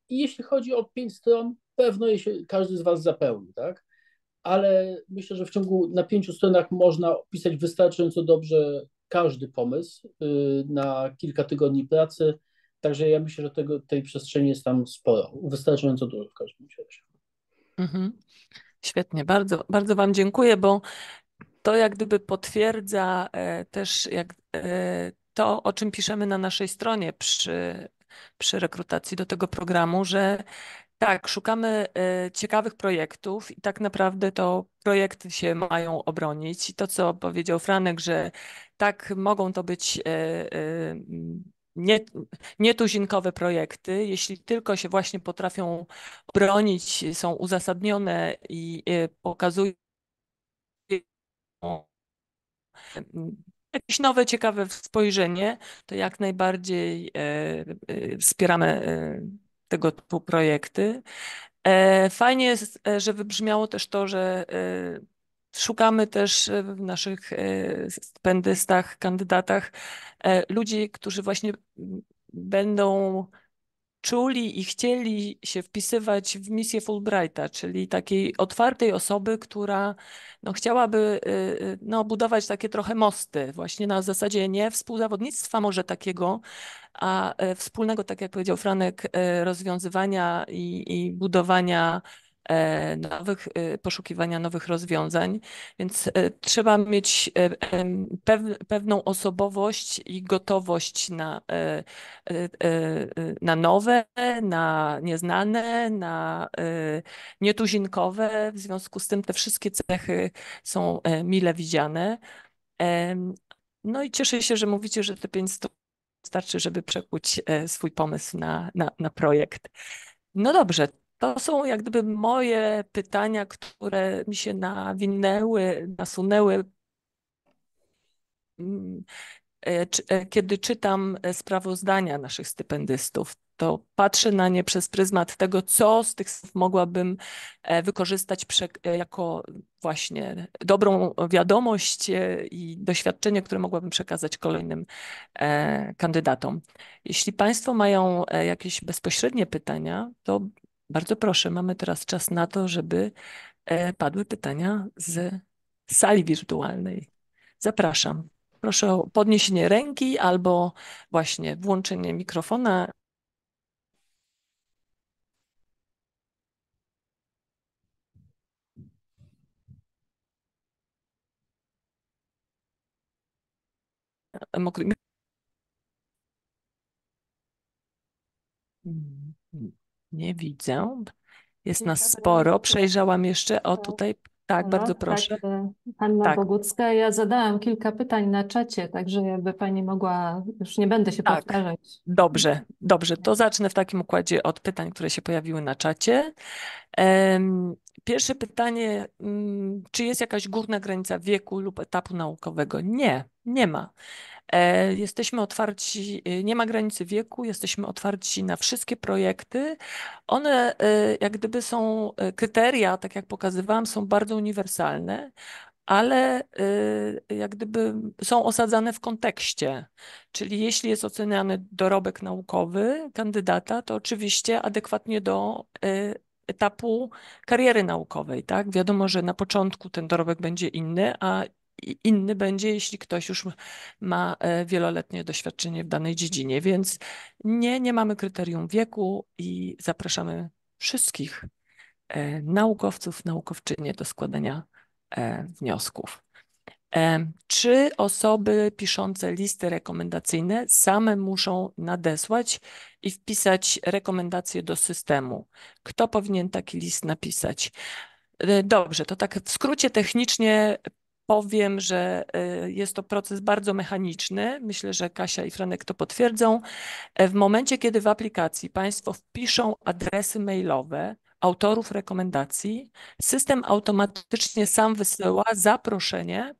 Speaker 3: I jeśli chodzi o pięć stron, pewno je się każdy z Was zapełni, tak? Ale myślę, że w ciągu na pięciu stronach można opisać wystarczająco dobrze każdy pomysł y, na kilka tygodni pracy. Także ja myślę, że tego, tej przestrzeni jest tam sporo, wystarczająco dużo w każdym razie.
Speaker 1: Mhm. Świetnie, bardzo, bardzo Wam dziękuję, bo to jak gdyby potwierdza e, też jak e, to, o czym piszemy na naszej stronie przy, przy rekrutacji do tego programu, że tak, szukamy e, ciekawych projektów i tak naprawdę to projekty się mają obronić. I to, co powiedział Franek, że tak, mogą to być e, e, nie, nietuzinkowe projekty, jeśli tylko się właśnie potrafią bronić, są uzasadnione i pokazują jakieś nowe, ciekawe spojrzenie, to jak najbardziej e, e, wspieramy e, tego typu projekty. Fajnie jest, że wybrzmiało też to, że szukamy też w naszych spendystach, kandydatach ludzi, którzy właśnie będą czuli i chcieli się wpisywać w misję Fulbrighta, czyli takiej otwartej osoby, która no, chciałaby y, y, no, budować takie trochę mosty, właśnie na zasadzie nie współzawodnictwa może takiego, a y, wspólnego, tak jak powiedział Franek, rozwiązywania i, i budowania E, nowych, e, poszukiwania nowych rozwiązań, więc e, trzeba mieć pewną osobowość i gotowość na, na nowe, na nieznane, na nietuzinkowe. W związku z tym te wszystkie cechy są mile widziane. No i cieszę się, że mówicie, że te 500 wystarczy, żeby przekuć swój pomysł na, na, na projekt. No dobrze, to są jak gdyby moje pytania, które mi się nawinęły, nasunęły, mm, e, e, kiedy czytam e, sprawozdania naszych stypendystów. To patrzę na nie przez pryzmat tego, co z tych słów mogłabym wykorzystać jako właśnie dobrą wiadomość i doświadczenie, które mogłabym przekazać kolejnym kandydatom. Jeśli Państwo mają jakieś bezpośrednie pytania, to bardzo proszę, mamy teraz czas na to, żeby e, padły pytania z sali wirtualnej. Zapraszam. Proszę o podniesienie ręki albo właśnie włączenie mikrofona. Mokry... Hmm. Nie widzę. Jest nas sporo. Przejrzałam jeszcze. O, tutaj. Tak, no, bardzo tak, proszę. E, Anna Tak.
Speaker 2: Bogucka. Ja zadałam kilka pytań na czacie, także jakby Pani mogła, już nie będę się Tak. powtarzać.
Speaker 1: Dobrze, dobrze. To tak. zacznę w takim układzie od pytań, które się pojawiły na czacie. Pierwsze pytanie, mm, czy jest jakaś górna granica wieku lub etapu naukowego? Nie, nie ma. E, jesteśmy otwarci, e, nie ma granicy wieku, jesteśmy otwarci na wszystkie projekty. One e, jak gdyby są, kryteria, tak jak pokazywałam, są bardzo uniwersalne ale jak gdyby są osadzane w kontekście. Czyli jeśli jest oceniany dorobek naukowy kandydata, to oczywiście adekwatnie do etapu kariery naukowej, tak? Wiadomo, że na początku ten dorobek będzie inny, a inny będzie, jeśli ktoś już ma e, wieloletnie doświadczenie w danej dziedzinie. Więc nie, nie mamy kryterium wieku i zapraszamy wszystkich e, naukowców, naukowczynie do składania e, wniosków. Czy osoby piszące listy rekomendacyjne same muszą nadesłać i wpisać rekomendacje do systemu? Kto powinien taki list napisać? Dobrze, to tak w skrócie technicznie powiem, że y, jest to proces bardzo mechaniczny. Myślę, że Kasia i Franek to potwierdzą. E, w momencie, kiedy w aplikacji Państwo wpiszą adresy mailowe autorów rekomendacji, system automatycznie sam wysyła zaproszenie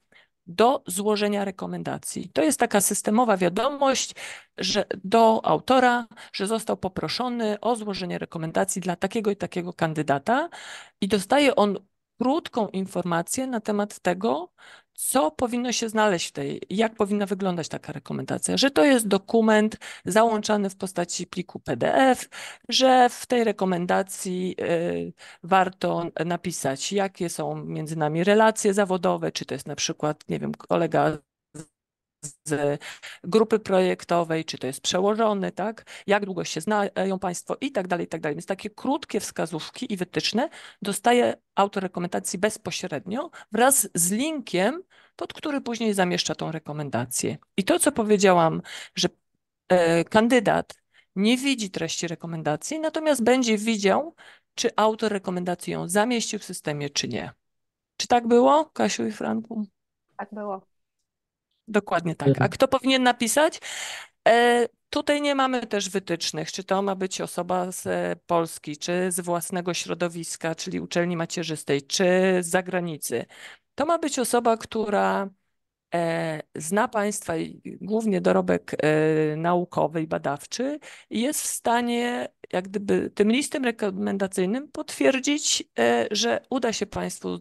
Speaker 1: do złożenia rekomendacji. To jest taka systemowa wiadomość że do autora, że został poproszony o złożenie rekomendacji dla takiego i takiego kandydata i dostaje on krótką informację na temat tego, co powinno się znaleźć w tej, jak powinna wyglądać taka rekomendacja, że to jest dokument załączany w postaci pliku PDF, że w tej rekomendacji y, warto napisać, jakie są między nami relacje zawodowe, czy to jest na przykład, nie wiem, kolega z grupy projektowej, czy to jest przełożony, tak? jak długo się znają Państwo i tak dalej, i tak dalej. Więc takie krótkie wskazówki i wytyczne dostaje autor rekomendacji bezpośrednio wraz z linkiem, pod który później zamieszcza tą rekomendację. I to, co powiedziałam, że e, kandydat nie widzi treści rekomendacji, natomiast będzie widział, czy autor rekomendacji ją zamieścił w systemie, czy nie. Czy tak było, Kasiu i Franku? Tak było. Dokładnie tak. Mhm. A kto powinien napisać? E, tutaj nie mamy też wytycznych, czy to ma być osoba z e, Polski, czy z własnego środowiska, czyli uczelni macierzystej, czy z zagranicy. To ma być osoba, która e, zna Państwa głównie dorobek naukowy i badawczy i jest w stanie jak gdyby tym listem rekomendacyjnym potwierdzić, że uda się Państwu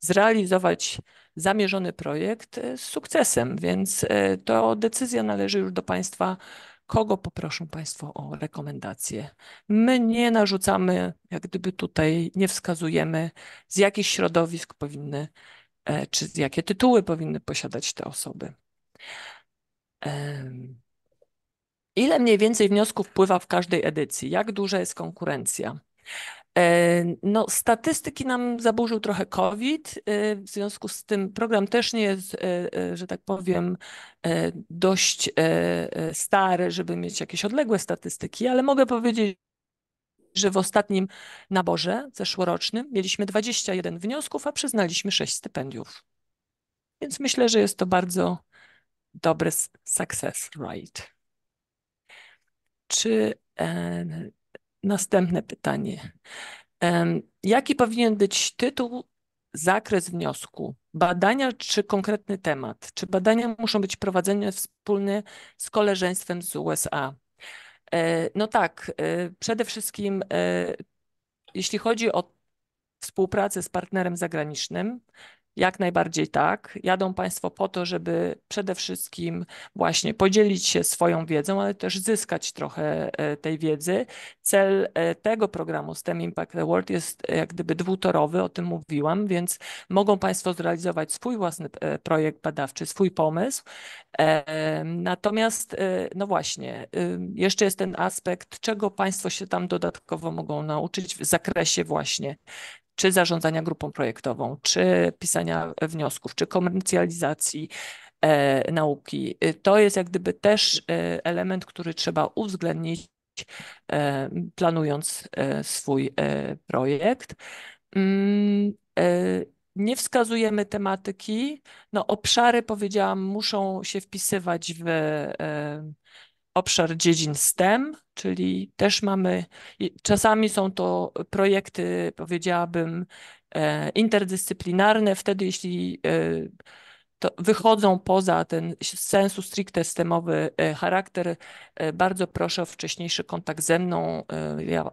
Speaker 1: zrealizować zamierzony projekt e, z sukcesem, więc e, to decyzja należy już do Państwa, kogo poproszą Państwo o rekomendacje. My nie narzucamy, jak gdyby tutaj nie wskazujemy, z jakich środowisk powinny, e, czy jakie tytuły powinny posiadać te osoby. Ile mniej więcej wniosków wpływa w każdej edycji? Jak duża jest konkurencja? E, no, statystyki nam zaburzył trochę COVID, e, w związku z tym program też nie jest, e, że tak powiem, dość stary, żeby mieć jakieś odległe statystyki, ale mogę powiedzieć, że w ostatnim naborze zeszłorocznym mieliśmy 21 wniosków, a przyznaliśmy 6 stypendiów. Więc myślę, że jest to bardzo dobry success rate. Czy Następne pytanie. Jaki powinien być tytuł, zakres wniosku? Badania czy konkretny temat? Czy badania muszą być prowadzone wspólnie z koleżeństwem z USA? E, no tak, e, przede wszystkim e, jeśli chodzi o współpracę z partnerem zagranicznym, jak najbardziej tak. Jadą Państwo po to, żeby przede wszystkim właśnie podzielić się swoją wiedzą, ale też zyskać trochę e, tej wiedzy. Cel e, tego programu STEM Impact Award jest e, jak gdyby dwutorowy, o tym mówiłam, więc mogą Państwo zrealizować swój własny projekt badawczy, swój pomysł. Natomiast, no właśnie, y, jeszcze jest ten aspekt, czego Państwo się tam dodatkowo mogą nauczyć w zakresie właśnie czy zarządzania grupą projektową, czy pisania wniosków, czy komercjalizacji e, nauki. Y, to jest jak gdyby też y, element, który trzeba uwzględnić, e, planując e, swój e, projekt. Mm, e, nie wskazujemy tematyki. No, obszary, powiedziałam, muszą się wpisywać w e, obszar dziedzin STEM, czyli też mamy, czasami są to projekty, powiedziałabym, e, interdyscyplinarne, wtedy jeśli e, wychodzą poza ten sensu stricte stemowy e, charakter, bardzo proszę o wcześniejszy kontakt ze mną. Ja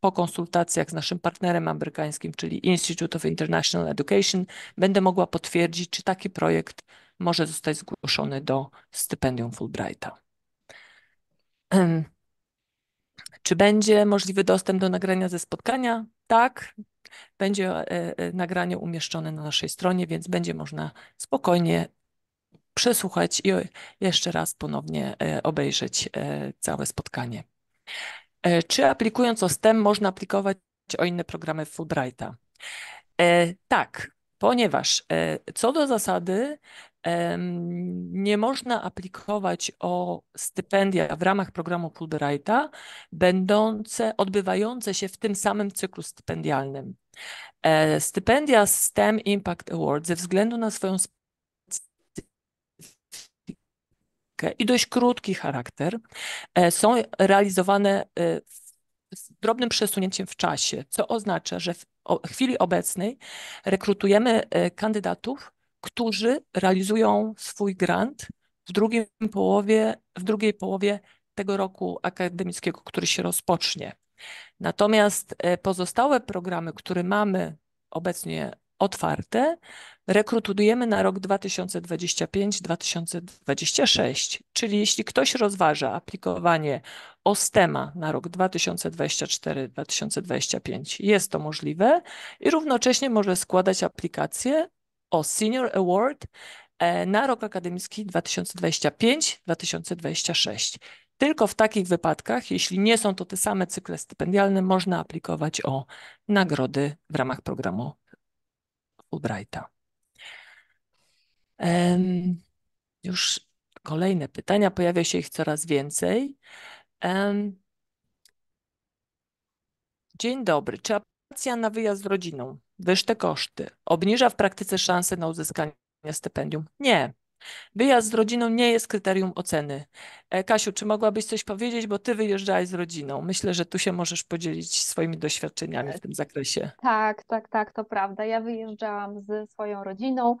Speaker 1: po konsultacjach z naszym partnerem amerykańskim, czyli Institute of International Education, będę mogła potwierdzić, czy taki projekt może zostać zgłoszony do stypendium Fulbrighta. Czy będzie możliwy dostęp do nagrania ze spotkania? Tak. Będzie e, e, nagranie umieszczone na naszej stronie, więc będzie można spokojnie przesłuchać i jeszcze raz ponownie e, obejrzeć całe spotkanie. Czy aplikując o STEM można aplikować o inne programy Fulbrighta? Tak, ponieważ co do zasady nie można aplikować o stypendia w ramach programu Fulbrighta, będące, odbywające się w tym samym cyklu stypendialnym. E, stypendia STEM Impact Award ze względu na swoją specyfikę i dość krótki charakter e, są realizowane e, z drobnym przesunięciem w czasie, co oznacza, że w chwili obecnej rekrutujemy kandydatów którzy realizują swój grant w, drugim połowie, w drugiej połowie tego roku akademickiego, który się rozpocznie. Natomiast e, pozostałe programy, które mamy obecnie otwarte, rekrutujemy na rok 2025-2026. Czyli jeśli ktoś rozważa aplikowanie OSTEMA na rok 2024-2025, jest to możliwe i równocześnie może składać aplikację o Senior Award e, na rok akademicki 2025-2026. Tylko w takich wypadkach, jeśli nie są to te same cykle stypendialne, można aplikować o nagrody w ramach programu Fulbrighta. Już kolejne pytania, pojawia się ich coraz więcej. Dzień dobry. Czy aplikacja na wyjazd z rodziną wyższe koszty, obniża w praktyce szanse na uzyskanie stypendium? Nie. Wyjazd z rodziną nie jest kryterium oceny. E, Kasiu, czy mogłabyś coś powiedzieć, bo ty wyjeżdżałaś z rodziną. Myślę, że tu się możesz podzielić swoimi doświadczeniami w tym zakresie.
Speaker 2: Tak, tak, tak, to prawda. Ja wyjeżdżałam ze swoją rodziną.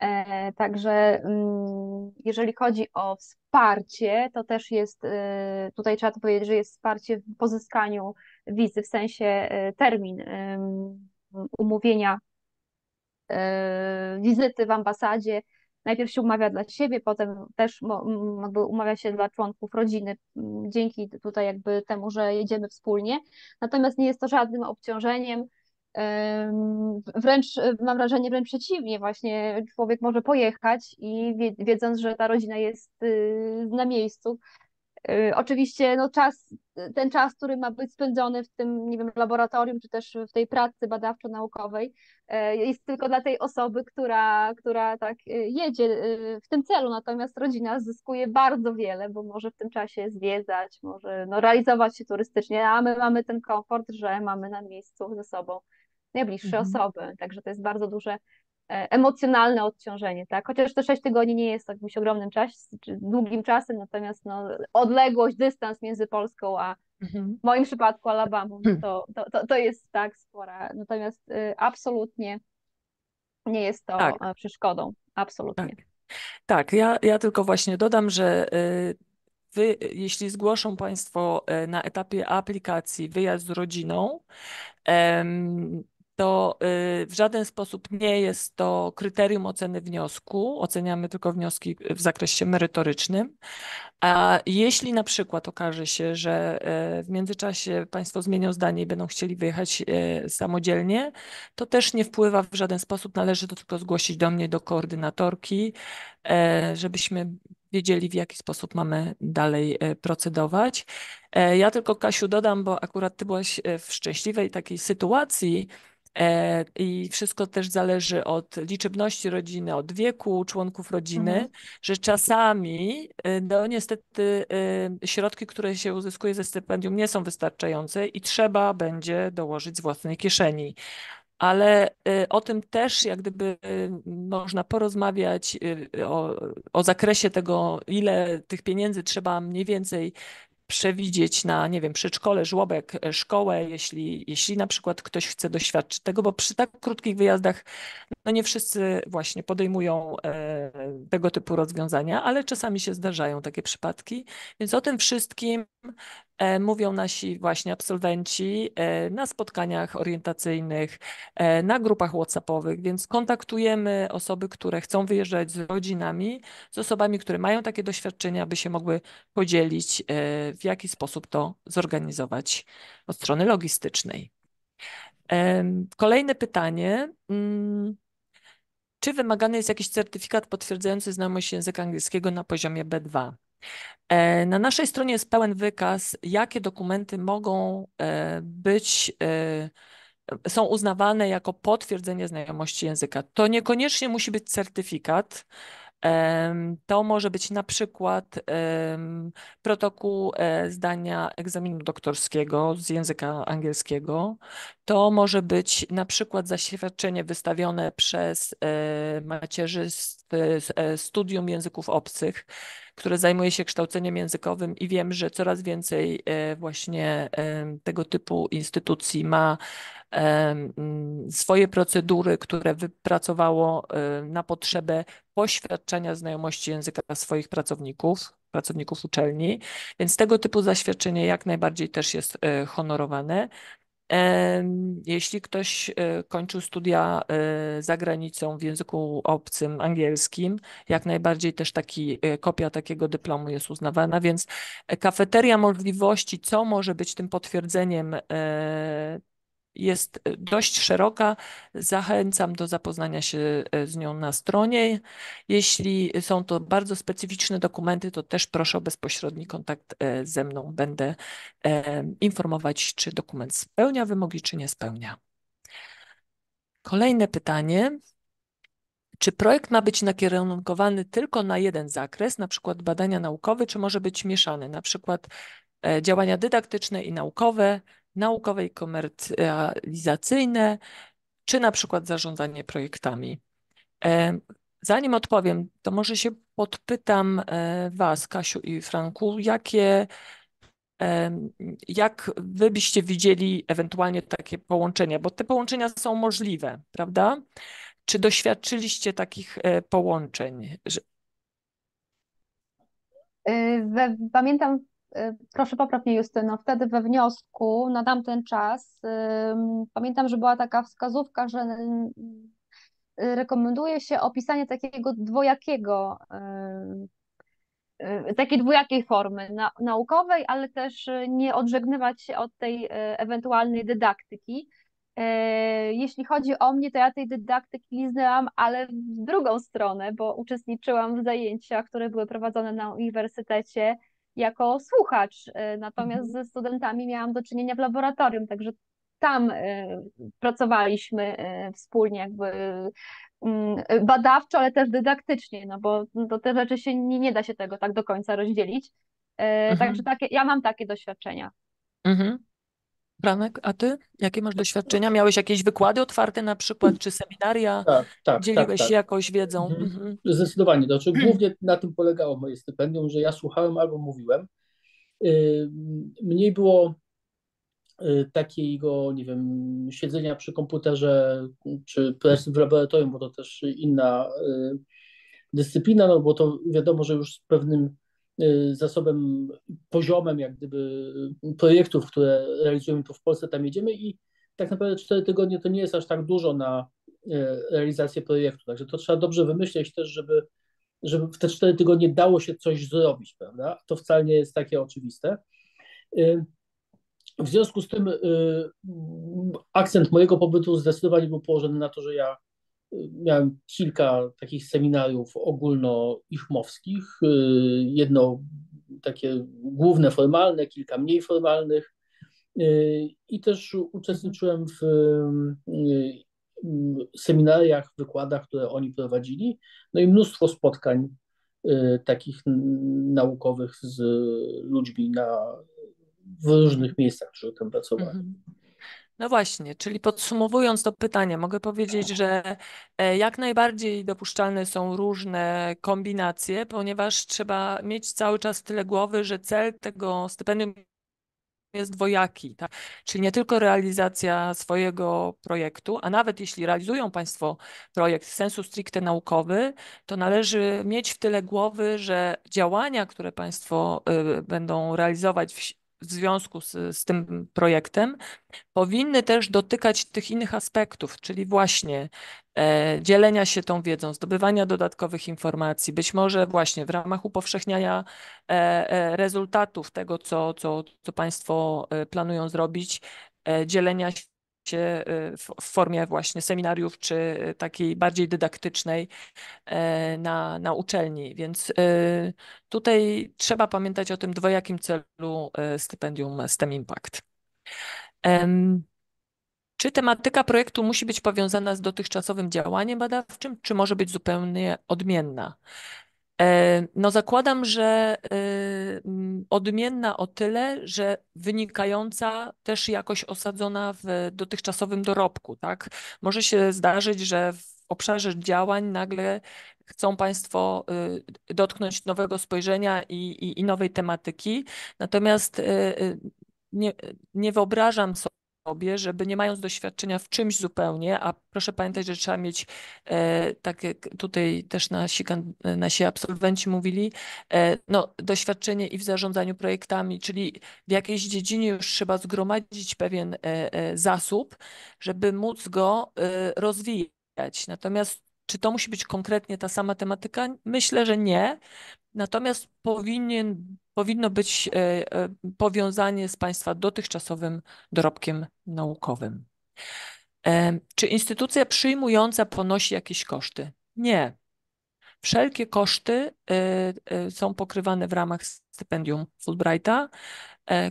Speaker 2: E, także mm, jeżeli chodzi o wsparcie, to też jest, e, tutaj trzeba to powiedzieć, że jest wsparcie w pozyskaniu wizy, w sensie termin umówienia e, wizyty w ambasadzie. Najpierw się umawia dla siebie, potem też jakby umawia się dla członków rodziny, dzięki tutaj jakby temu, że jedziemy wspólnie. Natomiast nie jest to żadnym obciążeniem, wręcz mam wrażenie, wręcz przeciwnie, właśnie człowiek może pojechać i wiedząc, że ta rodzina jest y, na miejscu, Y, oczywiście no czas, ten czas, który ma być spędzony w tym, nie wiem, laboratorium, czy też w tej pracy badawczo-naukowej, y, jest tylko dla tej osoby, która, która tak y, jedzie w tym celu. Natomiast rodzina zyskuje bardzo wiele, bo może w tym czasie zwiedzać, może no, realizować się turystycznie, a my mamy ten komfort, że mamy na miejscu ze sobą najbliższe mhm. osoby. Także to jest bardzo duże E, emocjonalne odciążenie, tak? Chociaż te 6 tygodni nie jest tak jakimś ogromnym czasem, długim czasem, natomiast no, odległość, dystans między Polską a mhm. w moim przypadku Alabamą, no hmm. to, to, to, to, jest tak spora. Natomiast y, absolutnie nie jest to tak. E, przeszkodą.
Speaker 1: Absolutnie. Tak, tak ja, ja tylko właśnie dodam, że y, Wy, jeśli zgłoszą Państwo e, na etapie aplikacji wyjazd z rodziną, to y, w żaden sposób nie jest to kryterium oceny wniosku. Oceniamy tylko wnioski y, w zakresie merytorycznym. A jeśli na przykład okaże się, że y, w międzyczasie Państwo zmienią zdanie i będą chcieli wyjechać samodzielnie, to też nie wpływa w żaden sposób. Należy to tylko zgłosić do mnie, do koordynatorki, e, żebyśmy wiedzieli, w jaki sposób mamy dalej e, procedować. E, ja tylko, Kasiu, dodam, bo akurat Ty byłaś w szczęśliwej takiej sytuacji, E, I wszystko też zależy od liczebności rodziny, od wieku członków rodziny, mhm. że czasami, e, no niestety, e, środki, które się uzyskuje ze stypendium, nie są wystarczające i trzeba będzie dołożyć z własnej kieszeni ale o tym też jak gdyby można porozmawiać, o, o, zakresie tego, ile tych pieniędzy trzeba mniej więcej przewidzieć na, nie wiem, przedszkole, żłobek, e, szkołę, jeśli, jeśli na przykład ktoś chce doświadczyć tego, bo przy tak krótkich wyjazdach, no nie wszyscy właśnie podejmują e, tego typu rozwiązania, ale czasami się zdarzają takie przypadki. Więc o tym wszystkim E, mówią nasi właśnie absolwenci e, na spotkaniach orientacyjnych, e, na grupach WhatsAppowych, więc kontaktujemy osoby, które chcą wyjeżdżać z rodzinami, z osobami, które mają takie doświadczenia, aby się mogły podzielić, w jaki sposób to zorganizować od strony logistycznej. Kolejne pytanie. Mm, czy wymagany jest jakiś certyfikat potwierdzający znajomość języka angielskiego na poziomie B2? E, na naszej stronie jest pełen wykaz, jakie dokumenty mogą e, być, e, są uznawane jako potwierdzenie znajomości języka. To niekoniecznie musi być certyfikat. To może być na przykład protokół zdania egzaminu doktorskiego z języka angielskiego. To może być na przykład zaświadczenie wystawione przez e, Macierzy e, studium języków obcych, które zajmuje się kształceniem językowym i wiem, że coraz więcej e, właśnie tego typu instytucji ma swoje procedury, które wypracowało na potrzebę poświadczenia znajomości języka swoich pracowników, pracowników uczelni, więc tego typu zaświadczenie jak najbardziej też jest honorowane. Jeśli ktoś e, kończył studia e, za granicą w języku obcym, angielskim, jak najbardziej też taki, e, kopia takiego dyplomu jest uznawana, więc kafeteria możliwości, co może być tym potwierdzeniem jest e, dość szeroka. Zachęcam do zapoznania się e, z nią na stronie. Jeśli są to bardzo specyficzne dokumenty, to też proszę o bezpośredni kontakt e, ze mną. Będę informować, czy dokument spełnia wymogi, czy nie spełnia. Kolejne pytanie. Czy projekt ma być nakierunkowany tylko na jeden zakres, na przykład badania naukowe, czy może być mieszany, na przykład działania dydaktyczne i naukowe, naukowe i komercjalizacyjne, czy na przykład zarządzanie projektami. E, zanim odpowiem, to może się podpytam e, Was, Kasiu i Franku, jakie, e, jak Wy byście widzieli ewentualnie takie połączenia, bo te połączenia są możliwe, prawda? Czy doświadczyliście takich połączeń?
Speaker 2: Pamiętam Y, proszę poprawnie Justyno, wtedy we wniosku na tamten czas, pamiętam, że była taka wskazówka, że y, rekomenduje się opisanie takiego dwojakiego, y, takiej dwojakiej formy naukowej, ale też nie odżegnywać się od tej ewentualnej dydaktyki. Jeśli chodzi o mnie, to ja tej dydaktyki liznęłam, ale w drugą stronę, bo uczestniczyłam w zajęciach, które były prowadzone na uniwersytecie jako słuchacz, y, natomiast mhm. ze studentami miałam do czynienia w laboratorium, także tam y, pracowaliśmy y, wspólnie jakby mm, badawczo, ale też dydaktycznie, no bo do no te rzeczy się nie, nie da się tego tak do końca rozdzielić. Mhm. Także takie, ja mam takie doświadczenia.
Speaker 1: Mhm. Franek, a ty? Jakie masz doświadczenia? Miałeś jakieś wykłady otwarte na przykład, czy seminaria? Tak, tak. Dzieliłeś tak, tak. się jakoś wiedzą? Mhm. mhm. Zdecydowanie.
Speaker 3: Znaczy, głównie na tym polegało moje stypendium, że ja słuchałem albo mówiłem. Mniej było y, takiego, nie wiem, siedzenia przy komputerze czy w laboratorium, bo to też inna y, dyscyplina, no bo to wiadomo, że już z pewnym Y, zasobem, poziomem jak gdyby y, projektów, które realizujemy tu w Polsce, tam jedziemy i tak naprawdę cztery tygodnie to nie jest aż tak dużo na y, realizację projektu, także to trzeba dobrze wymyśleć też, żeby, żeby w te cztery tygodnie dało się coś zrobić, prawda? To wcale nie jest takie oczywiste. W związku z tym akcent mojego pobytu zdecydowanie był położony na to, że ja miałem kilka takich seminariów ogólno ogólno-ichmowskich. Y, jedno takie główne formalne, kilka mniej formalnych. Y, I też uczestniczyłem w y, seminariach, wykładach, które oni prowadzili. No i mnóstwo spotkań takich naukowych z ludźmi na, w różnych miejscach, które tam pracowali. Mhm.
Speaker 1: No właśnie, czyli podsumowując to pytanie, mogę powiedzieć, że e, jak najbardziej dopuszczalne są różne kombinacje, ponieważ trzeba mieć cały czas tyle głowy, że cel tego stypendium jest dwojaki, tak? czyli nie tylko realizacja swojego projektu, a nawet jeśli realizują Państwo projekt sensu stricte naukowy, to należy mieć w tyle głowy, że działania, które Państwo y, będą realizować w, w związku z, z tym projektem, powinny też dotykać tych innych aspektów, czyli właśnie e, dzielenia się tą wiedzą, zdobywania dodatkowych informacji, być może właśnie w ramach upowszechniania e, e, rezultatów tego, co, co, co Państwo e, planują zrobić, e, dzielenia się y, w formie właśnie seminariów czy y, takiej bardziej dydaktycznej e, na, na uczelni. Więc y, tutaj trzeba pamiętać o tym dwojakim celu stypendium STEM Impact. Czy tematyka projektu musi być powiązana z dotychczasowym działaniem badawczym, czy może być zupełnie odmienna? E, no zakładam, że e, mm, odmienna o tyle, że wynikająca też jakoś osadzona w dotychczasowym dorobku, tak? Może się zdarzyć, że w obszarze działań nagle chcą Państwo y, dotknąć nowego spojrzenia i, i, i nowej tematyki, natomiast y, y, nie, nie wyobrażam sobie, sobie, żeby nie mając doświadczenia w czymś zupełnie, a proszę pamiętać, że trzeba mieć, e, tak jak tutaj też nasi, nasi absolwenci mówili, e, no, doświadczenie i w zarządzaniu projektami, czyli w jakiejś dziedzinie już trzeba zgromadzić pewien e, e zasób, żeby móc go e, rozwijać. Natomiast czy to musi być konkretnie ta sama tematyka? Myślę, że nie. Natomiast powinien, powinno być e, e, powiązanie z Państwa dotychczasowym dorobkiem naukowym. E, czy instytucja przyjmująca ponosi jakieś koszty? Nie. Wszelkie koszty są pokrywane w ramach stypendium Fulbrighta.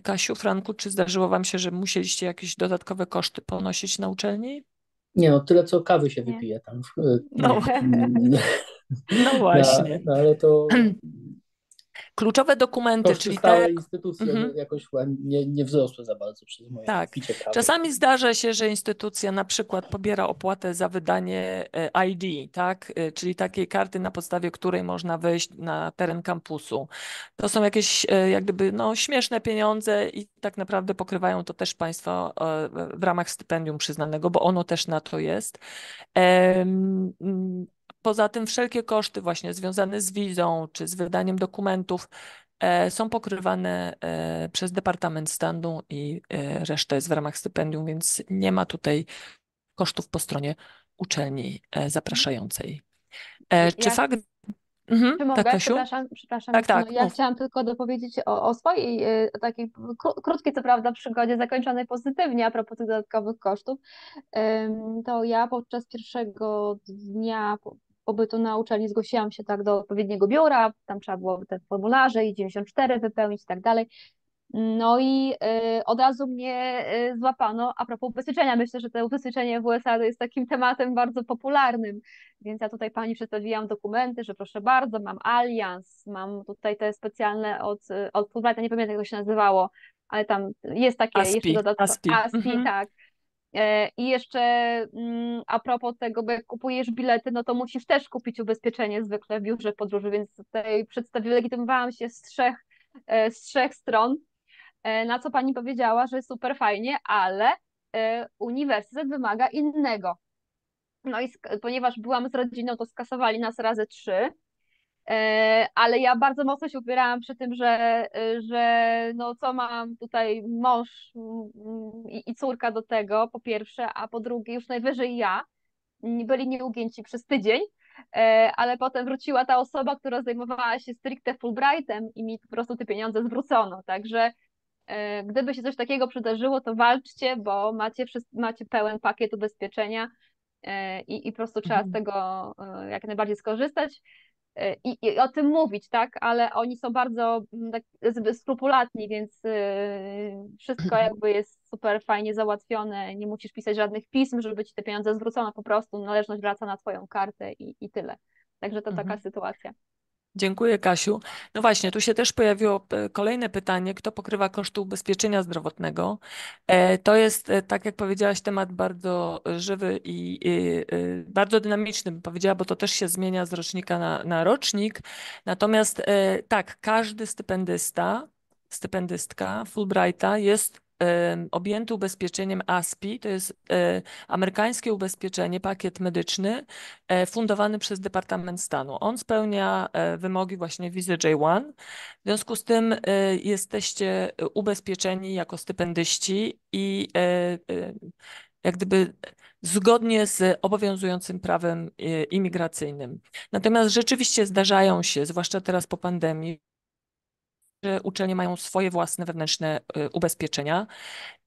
Speaker 1: Kasiu, Franku, czy zdarzyło Wam się, że musieliście jakieś dodatkowe koszty ponosić na uczelni?
Speaker 3: Nie no, tyle co kawy się wypije tam. No, no,
Speaker 1: no właśnie.
Speaker 3: No, ale to
Speaker 1: Kluczowe dokumenty, czyli te... instytucje mhm. jakoś
Speaker 3: nie, nie wzrosły za bardzo przez moje tak.
Speaker 1: Czasami zdarza się, że instytucja na przykład pobiera opłatę za wydanie e, ID, tak? E, czyli takiej karty, na podstawie której można wejść na teren kampusu. To są jakieś e, jak gdyby no, śmieszne pieniądze i tak naprawdę pokrywają to też państwo w ramach stypendium przyznanego, bo ono też na to jest. Poza tym wszelkie koszty właśnie związane z wizą czy z wydaniem dokumentów e, są pokrywane e, przez Departament Stanu i e, reszta jest w ramach stypendium, więc nie ma tutaj kosztów po stronie uczelni mhm. zapraszającej. Czy ja... fakt. Mhm, czy tak, mogę? Tak, przepraszam,
Speaker 2: przepraszam. Tak, tak, no, ja chciałam tylko dopowiedzieć o, o swojej o takiej krótkiej, co prawda, przygodzie zakończonej pozytywnie a propos tych dodatkowych kosztów. To ja podczas pierwszego dnia pobytu na uczelni zgłosiłam się tak do odpowiedniego biura, tam trzeba było te formularze i 94 wypełnić i tak dalej. No i y, od razu mnie y, złapano a propos ubezpieczenia. Myślę, że to ubezpieczenie w USA jest takim tematem bardzo popularnym, więc ja tutaj pani przedstawiłam dokumenty, że proszę bardzo, mam alians, mam tutaj te specjalne od, od nie pamiętam jak to się nazywało, ale tam jest takie ASPI. jeszcze dodatkowe. ASPI, ASPI mhm. tak E, I jeszcze mm, a propos tego, bo jak kupujesz bilety, no to musisz też kupić ubezpieczenie zwykle w biurze podróży, więc tutaj przedstawiłam, legitymowałam się z trzech, e, z trzech stron, e, na co pani powiedziała, że super fajnie, ale uniwersytet wymaga innego. No i ponieważ byłam z rodziną, to skasowali nas razy trzy, E, ale ja bardzo mocno się upierałam przy tym, że, że no co mam tutaj mąż mm, i, i córka do tego, po pierwsze, a po drugie już najwyżej ja, byli nieugięci przez tydzień, e, ale potem wróciła ta osoba, która zajmowała się stricte Fulbrightem i mi po prostu te pieniądze zwrócono, także e, gdyby się coś takiego przydarzyło, to walczcie, bo macie, macie pełen pakiet ubezpieczenia i, i po prostu trzeba z mhm. tego jak najbardziej skorzystać i, i, o tym mówić, tak? Ale oni są bardzo mm, tak, skrupulatni, więc y, wszystko mhm. jakby jest super fajnie załatwione. Nie musisz pisać żadnych pism, żeby ci te pieniądze zwrócono po prostu. Należność wraca na twoją kartę i, i tyle. Także to mhm. taka sytuacja.
Speaker 1: Dziękuję, Kasiu. No właśnie, tu się też pojawiło e, kolejne pytanie, kto pokrywa koszty ubezpieczenia zdrowotnego? E, to jest, e, tak jak powiedziałaś, temat bardzo żywy i bardzo dynamiczny, bym powiedziała, bo to też się zmienia z rocznika na, na rocznik. Natomiast tak, każdy stypendysta, stypendystka Fulbrighta jest objęty ubezpieczeniem ASPI, to jest amerykańskie ubezpieczenie, pakiet medyczny e, fundowany przez Departament Stanu. On spełnia e, wymogi właśnie wizy J1, w związku z tym e, jesteście ubezpieczeni jako stypendyści i jak gdyby zgodnie z obowiązującym prawem imigracyjnym. Natomiast rzeczywiście zdarzają się, zwłaszcza teraz po pandemii, uczelnie mają swoje własne wewnętrzne e, ubezpieczenia.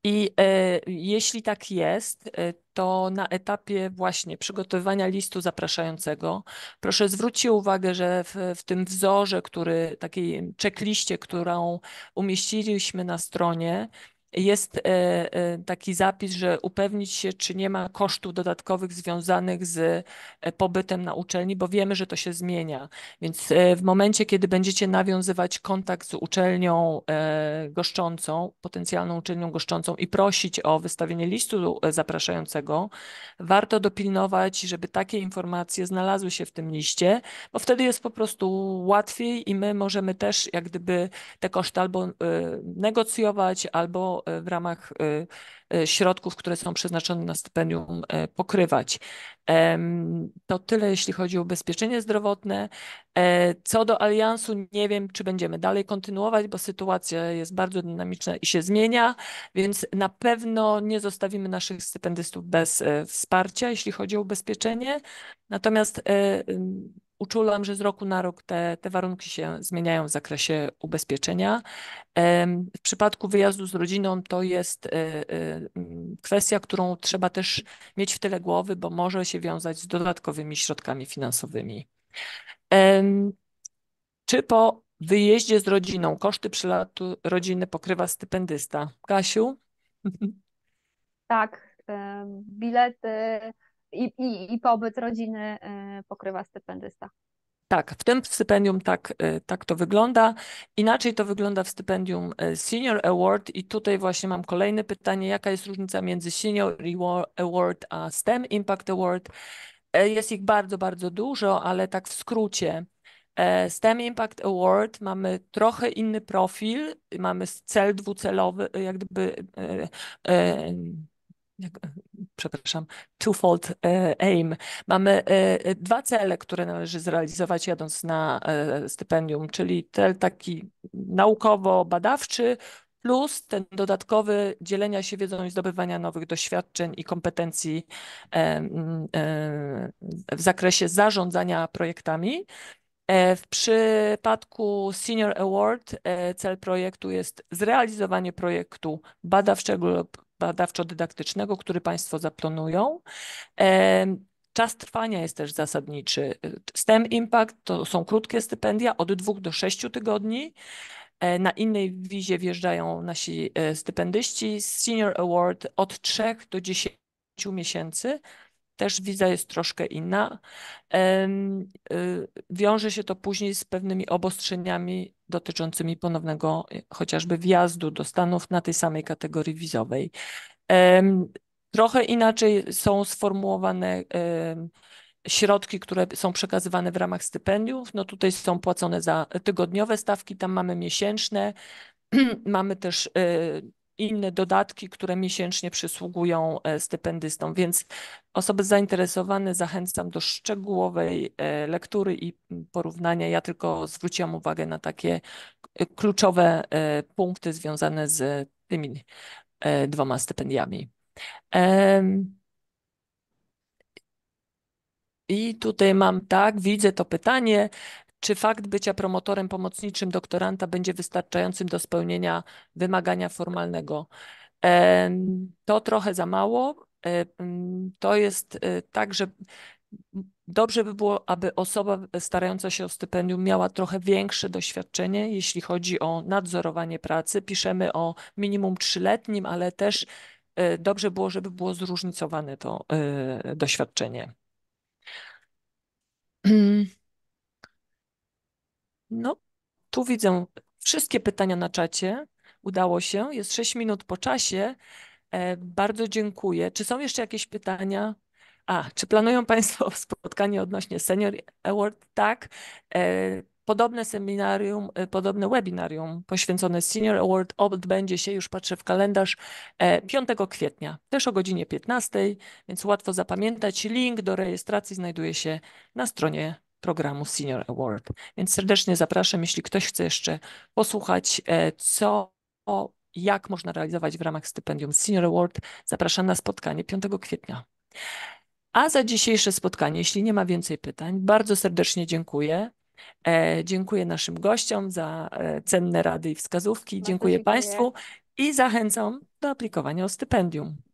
Speaker 1: I e, jeśli tak jest, e, to na etapie właśnie przygotowywania listu zapraszającego, proszę zwrócić uwagę, że w, w tym wzorze, który, takiej czekliście, którą umieściliśmy na stronie, jest e, e, taki zapis, że upewnić się, czy nie ma kosztów dodatkowych związanych z e, pobytem na uczelni, bo wiemy, że to się zmienia. Więc w momencie, kiedy będziecie nawiązywać kontakt z uczelnią goszczącą, potencjalną uczelnią goszczącą i prosić o wystawienie listu zapraszającego, warto dopilnować, żeby takie informacje znalazły się w tym liście, bo wtedy jest po prostu łatwiej i my możemy też jak gdyby te koszty albo negocjować, albo E, w ramach e, e, środków, które są przeznaczone na stypendium, pokrywać. To tyle, jeśli chodzi o ubezpieczenie zdrowotne. Co do aliansu, nie wiem, czy będziemy dalej kontynuować, bo sytuacja jest bardzo dynamiczna i się zmienia, więc na pewno nie zostawimy naszych stypendystów bez wsparcia, jeśli chodzi o ubezpieczenie. Natomiast uczulam, że z roku na rok te, te warunki się zmieniają w zakresie ubezpieczenia. W przypadku wyjazdu z rodziną to jest e, e, mm, kwestia, którą trzeba też mieć w tyle głowy, bo może się wiązać z dodatkowymi środkami finansowymi. Czy po wyjeździe z rodziną koszty przylatu rodziny pokrywa stypendysta? Kasiu?
Speaker 2: Tak, bilety i, i, i pobyt rodziny y, pokrywa stypendysta.
Speaker 1: Tak, w tym stypendium tak, y, tak to wygląda. Inaczej to wygląda w stypendium y, Senior Award i tutaj właśnie mam kolejne pytanie, jaka jest różnica między Senior Award a STEM Impact Award? E, jest ich bardzo, bardzo dużo, ale tak w skrócie. E, STEM Impact Award mamy trochę inny profil, mamy cel dwucelowy, jak gdyby e, przepraszam, twofold e, aim. Mamy e, e, dwa cele, które należy zrealizować jadąc na stypendium, czyli cel taki naukowo-badawczy, plus ten dodatkowy dzielenia się wiedzą i zdobywania nowych doświadczeń i kompetencji w zakresie zarządzania projektami. W przypadku Senior Award cel projektu jest zrealizowanie projektu badawczego lub badawczo-dydaktycznego, który Państwo zaplanują. E, czas trwania jest też zasadniczy. STEM Impact to są krótkie stypendia od dwóch do sześciu tygodni. E, na innej wizie wjeżdżają nasi e, stypendyści. Senior Award od trzech do dziesięciu miesięcy, też wiza jest troszkę inna. Y, wiąże się to później z pewnymi obostrzeniami dotyczącymi ponownego y, chociażby wjazdu do Stanów na tej samej kategorii wizowej. Trochę inaczej są sformułowane środki, które są przekazywane w ramach stypendiów. No tutaj są płacone za tygodniowe stawki, tam mamy miesięczne. mamy też y, inne dodatki, które miesięcznie przysługują e, stypendystom, więc osoby zainteresowane zachęcam do szczegółowej e, lektury i porównania. Ja tylko zwróciłam uwagę na takie e, kluczowe punkty związane z tymi dwoma stypendiami. I tutaj mam tak, widzę to pytanie. Czy fakt bycia promotorem pomocniczym doktoranta będzie wystarczającym do spełnienia wymagania formalnego? E, to trochę za mało. E, to jest e, tak, że dobrze by było, aby osoba starająca się o stypendium miała trochę większe doświadczenie, jeśli chodzi o nadzorowanie pracy. Piszemy o minimum trzyletnim, ale też dobrze było, żeby było zróżnicowane to doświadczenie. Hmm. No, tu widzę wszystkie pytania na czacie. Udało się. Jest 6 minut po czasie. E, bardzo dziękuję. Czy są jeszcze jakieś pytania? A, czy planują Państwo spotkanie odnośnie Senior Award? Tak. E, podobne seminarium, e, podobne webinarium poświęcone Senior Award odbędzie się, już patrzę w kalendarz, 5 kwietnia, też o godzinie 15, więc łatwo zapamiętać. Link do rejestracji znajduje się na stronie programu Senior Award. Więc serdecznie zapraszam, jeśli ktoś chce jeszcze posłuchać, e, co, jak można realizować w ramach stypendium Senior Award, zapraszam na spotkanie 5 kwietnia. A za dzisiejsze spotkanie, jeśli nie ma więcej pytań, bardzo serdecznie dziękuję. E, dziękuję naszym gościom za e, cenne rady i wskazówki. Dziękuję, dziękuję Państwu i zachęcam do aplikowania o stypendium.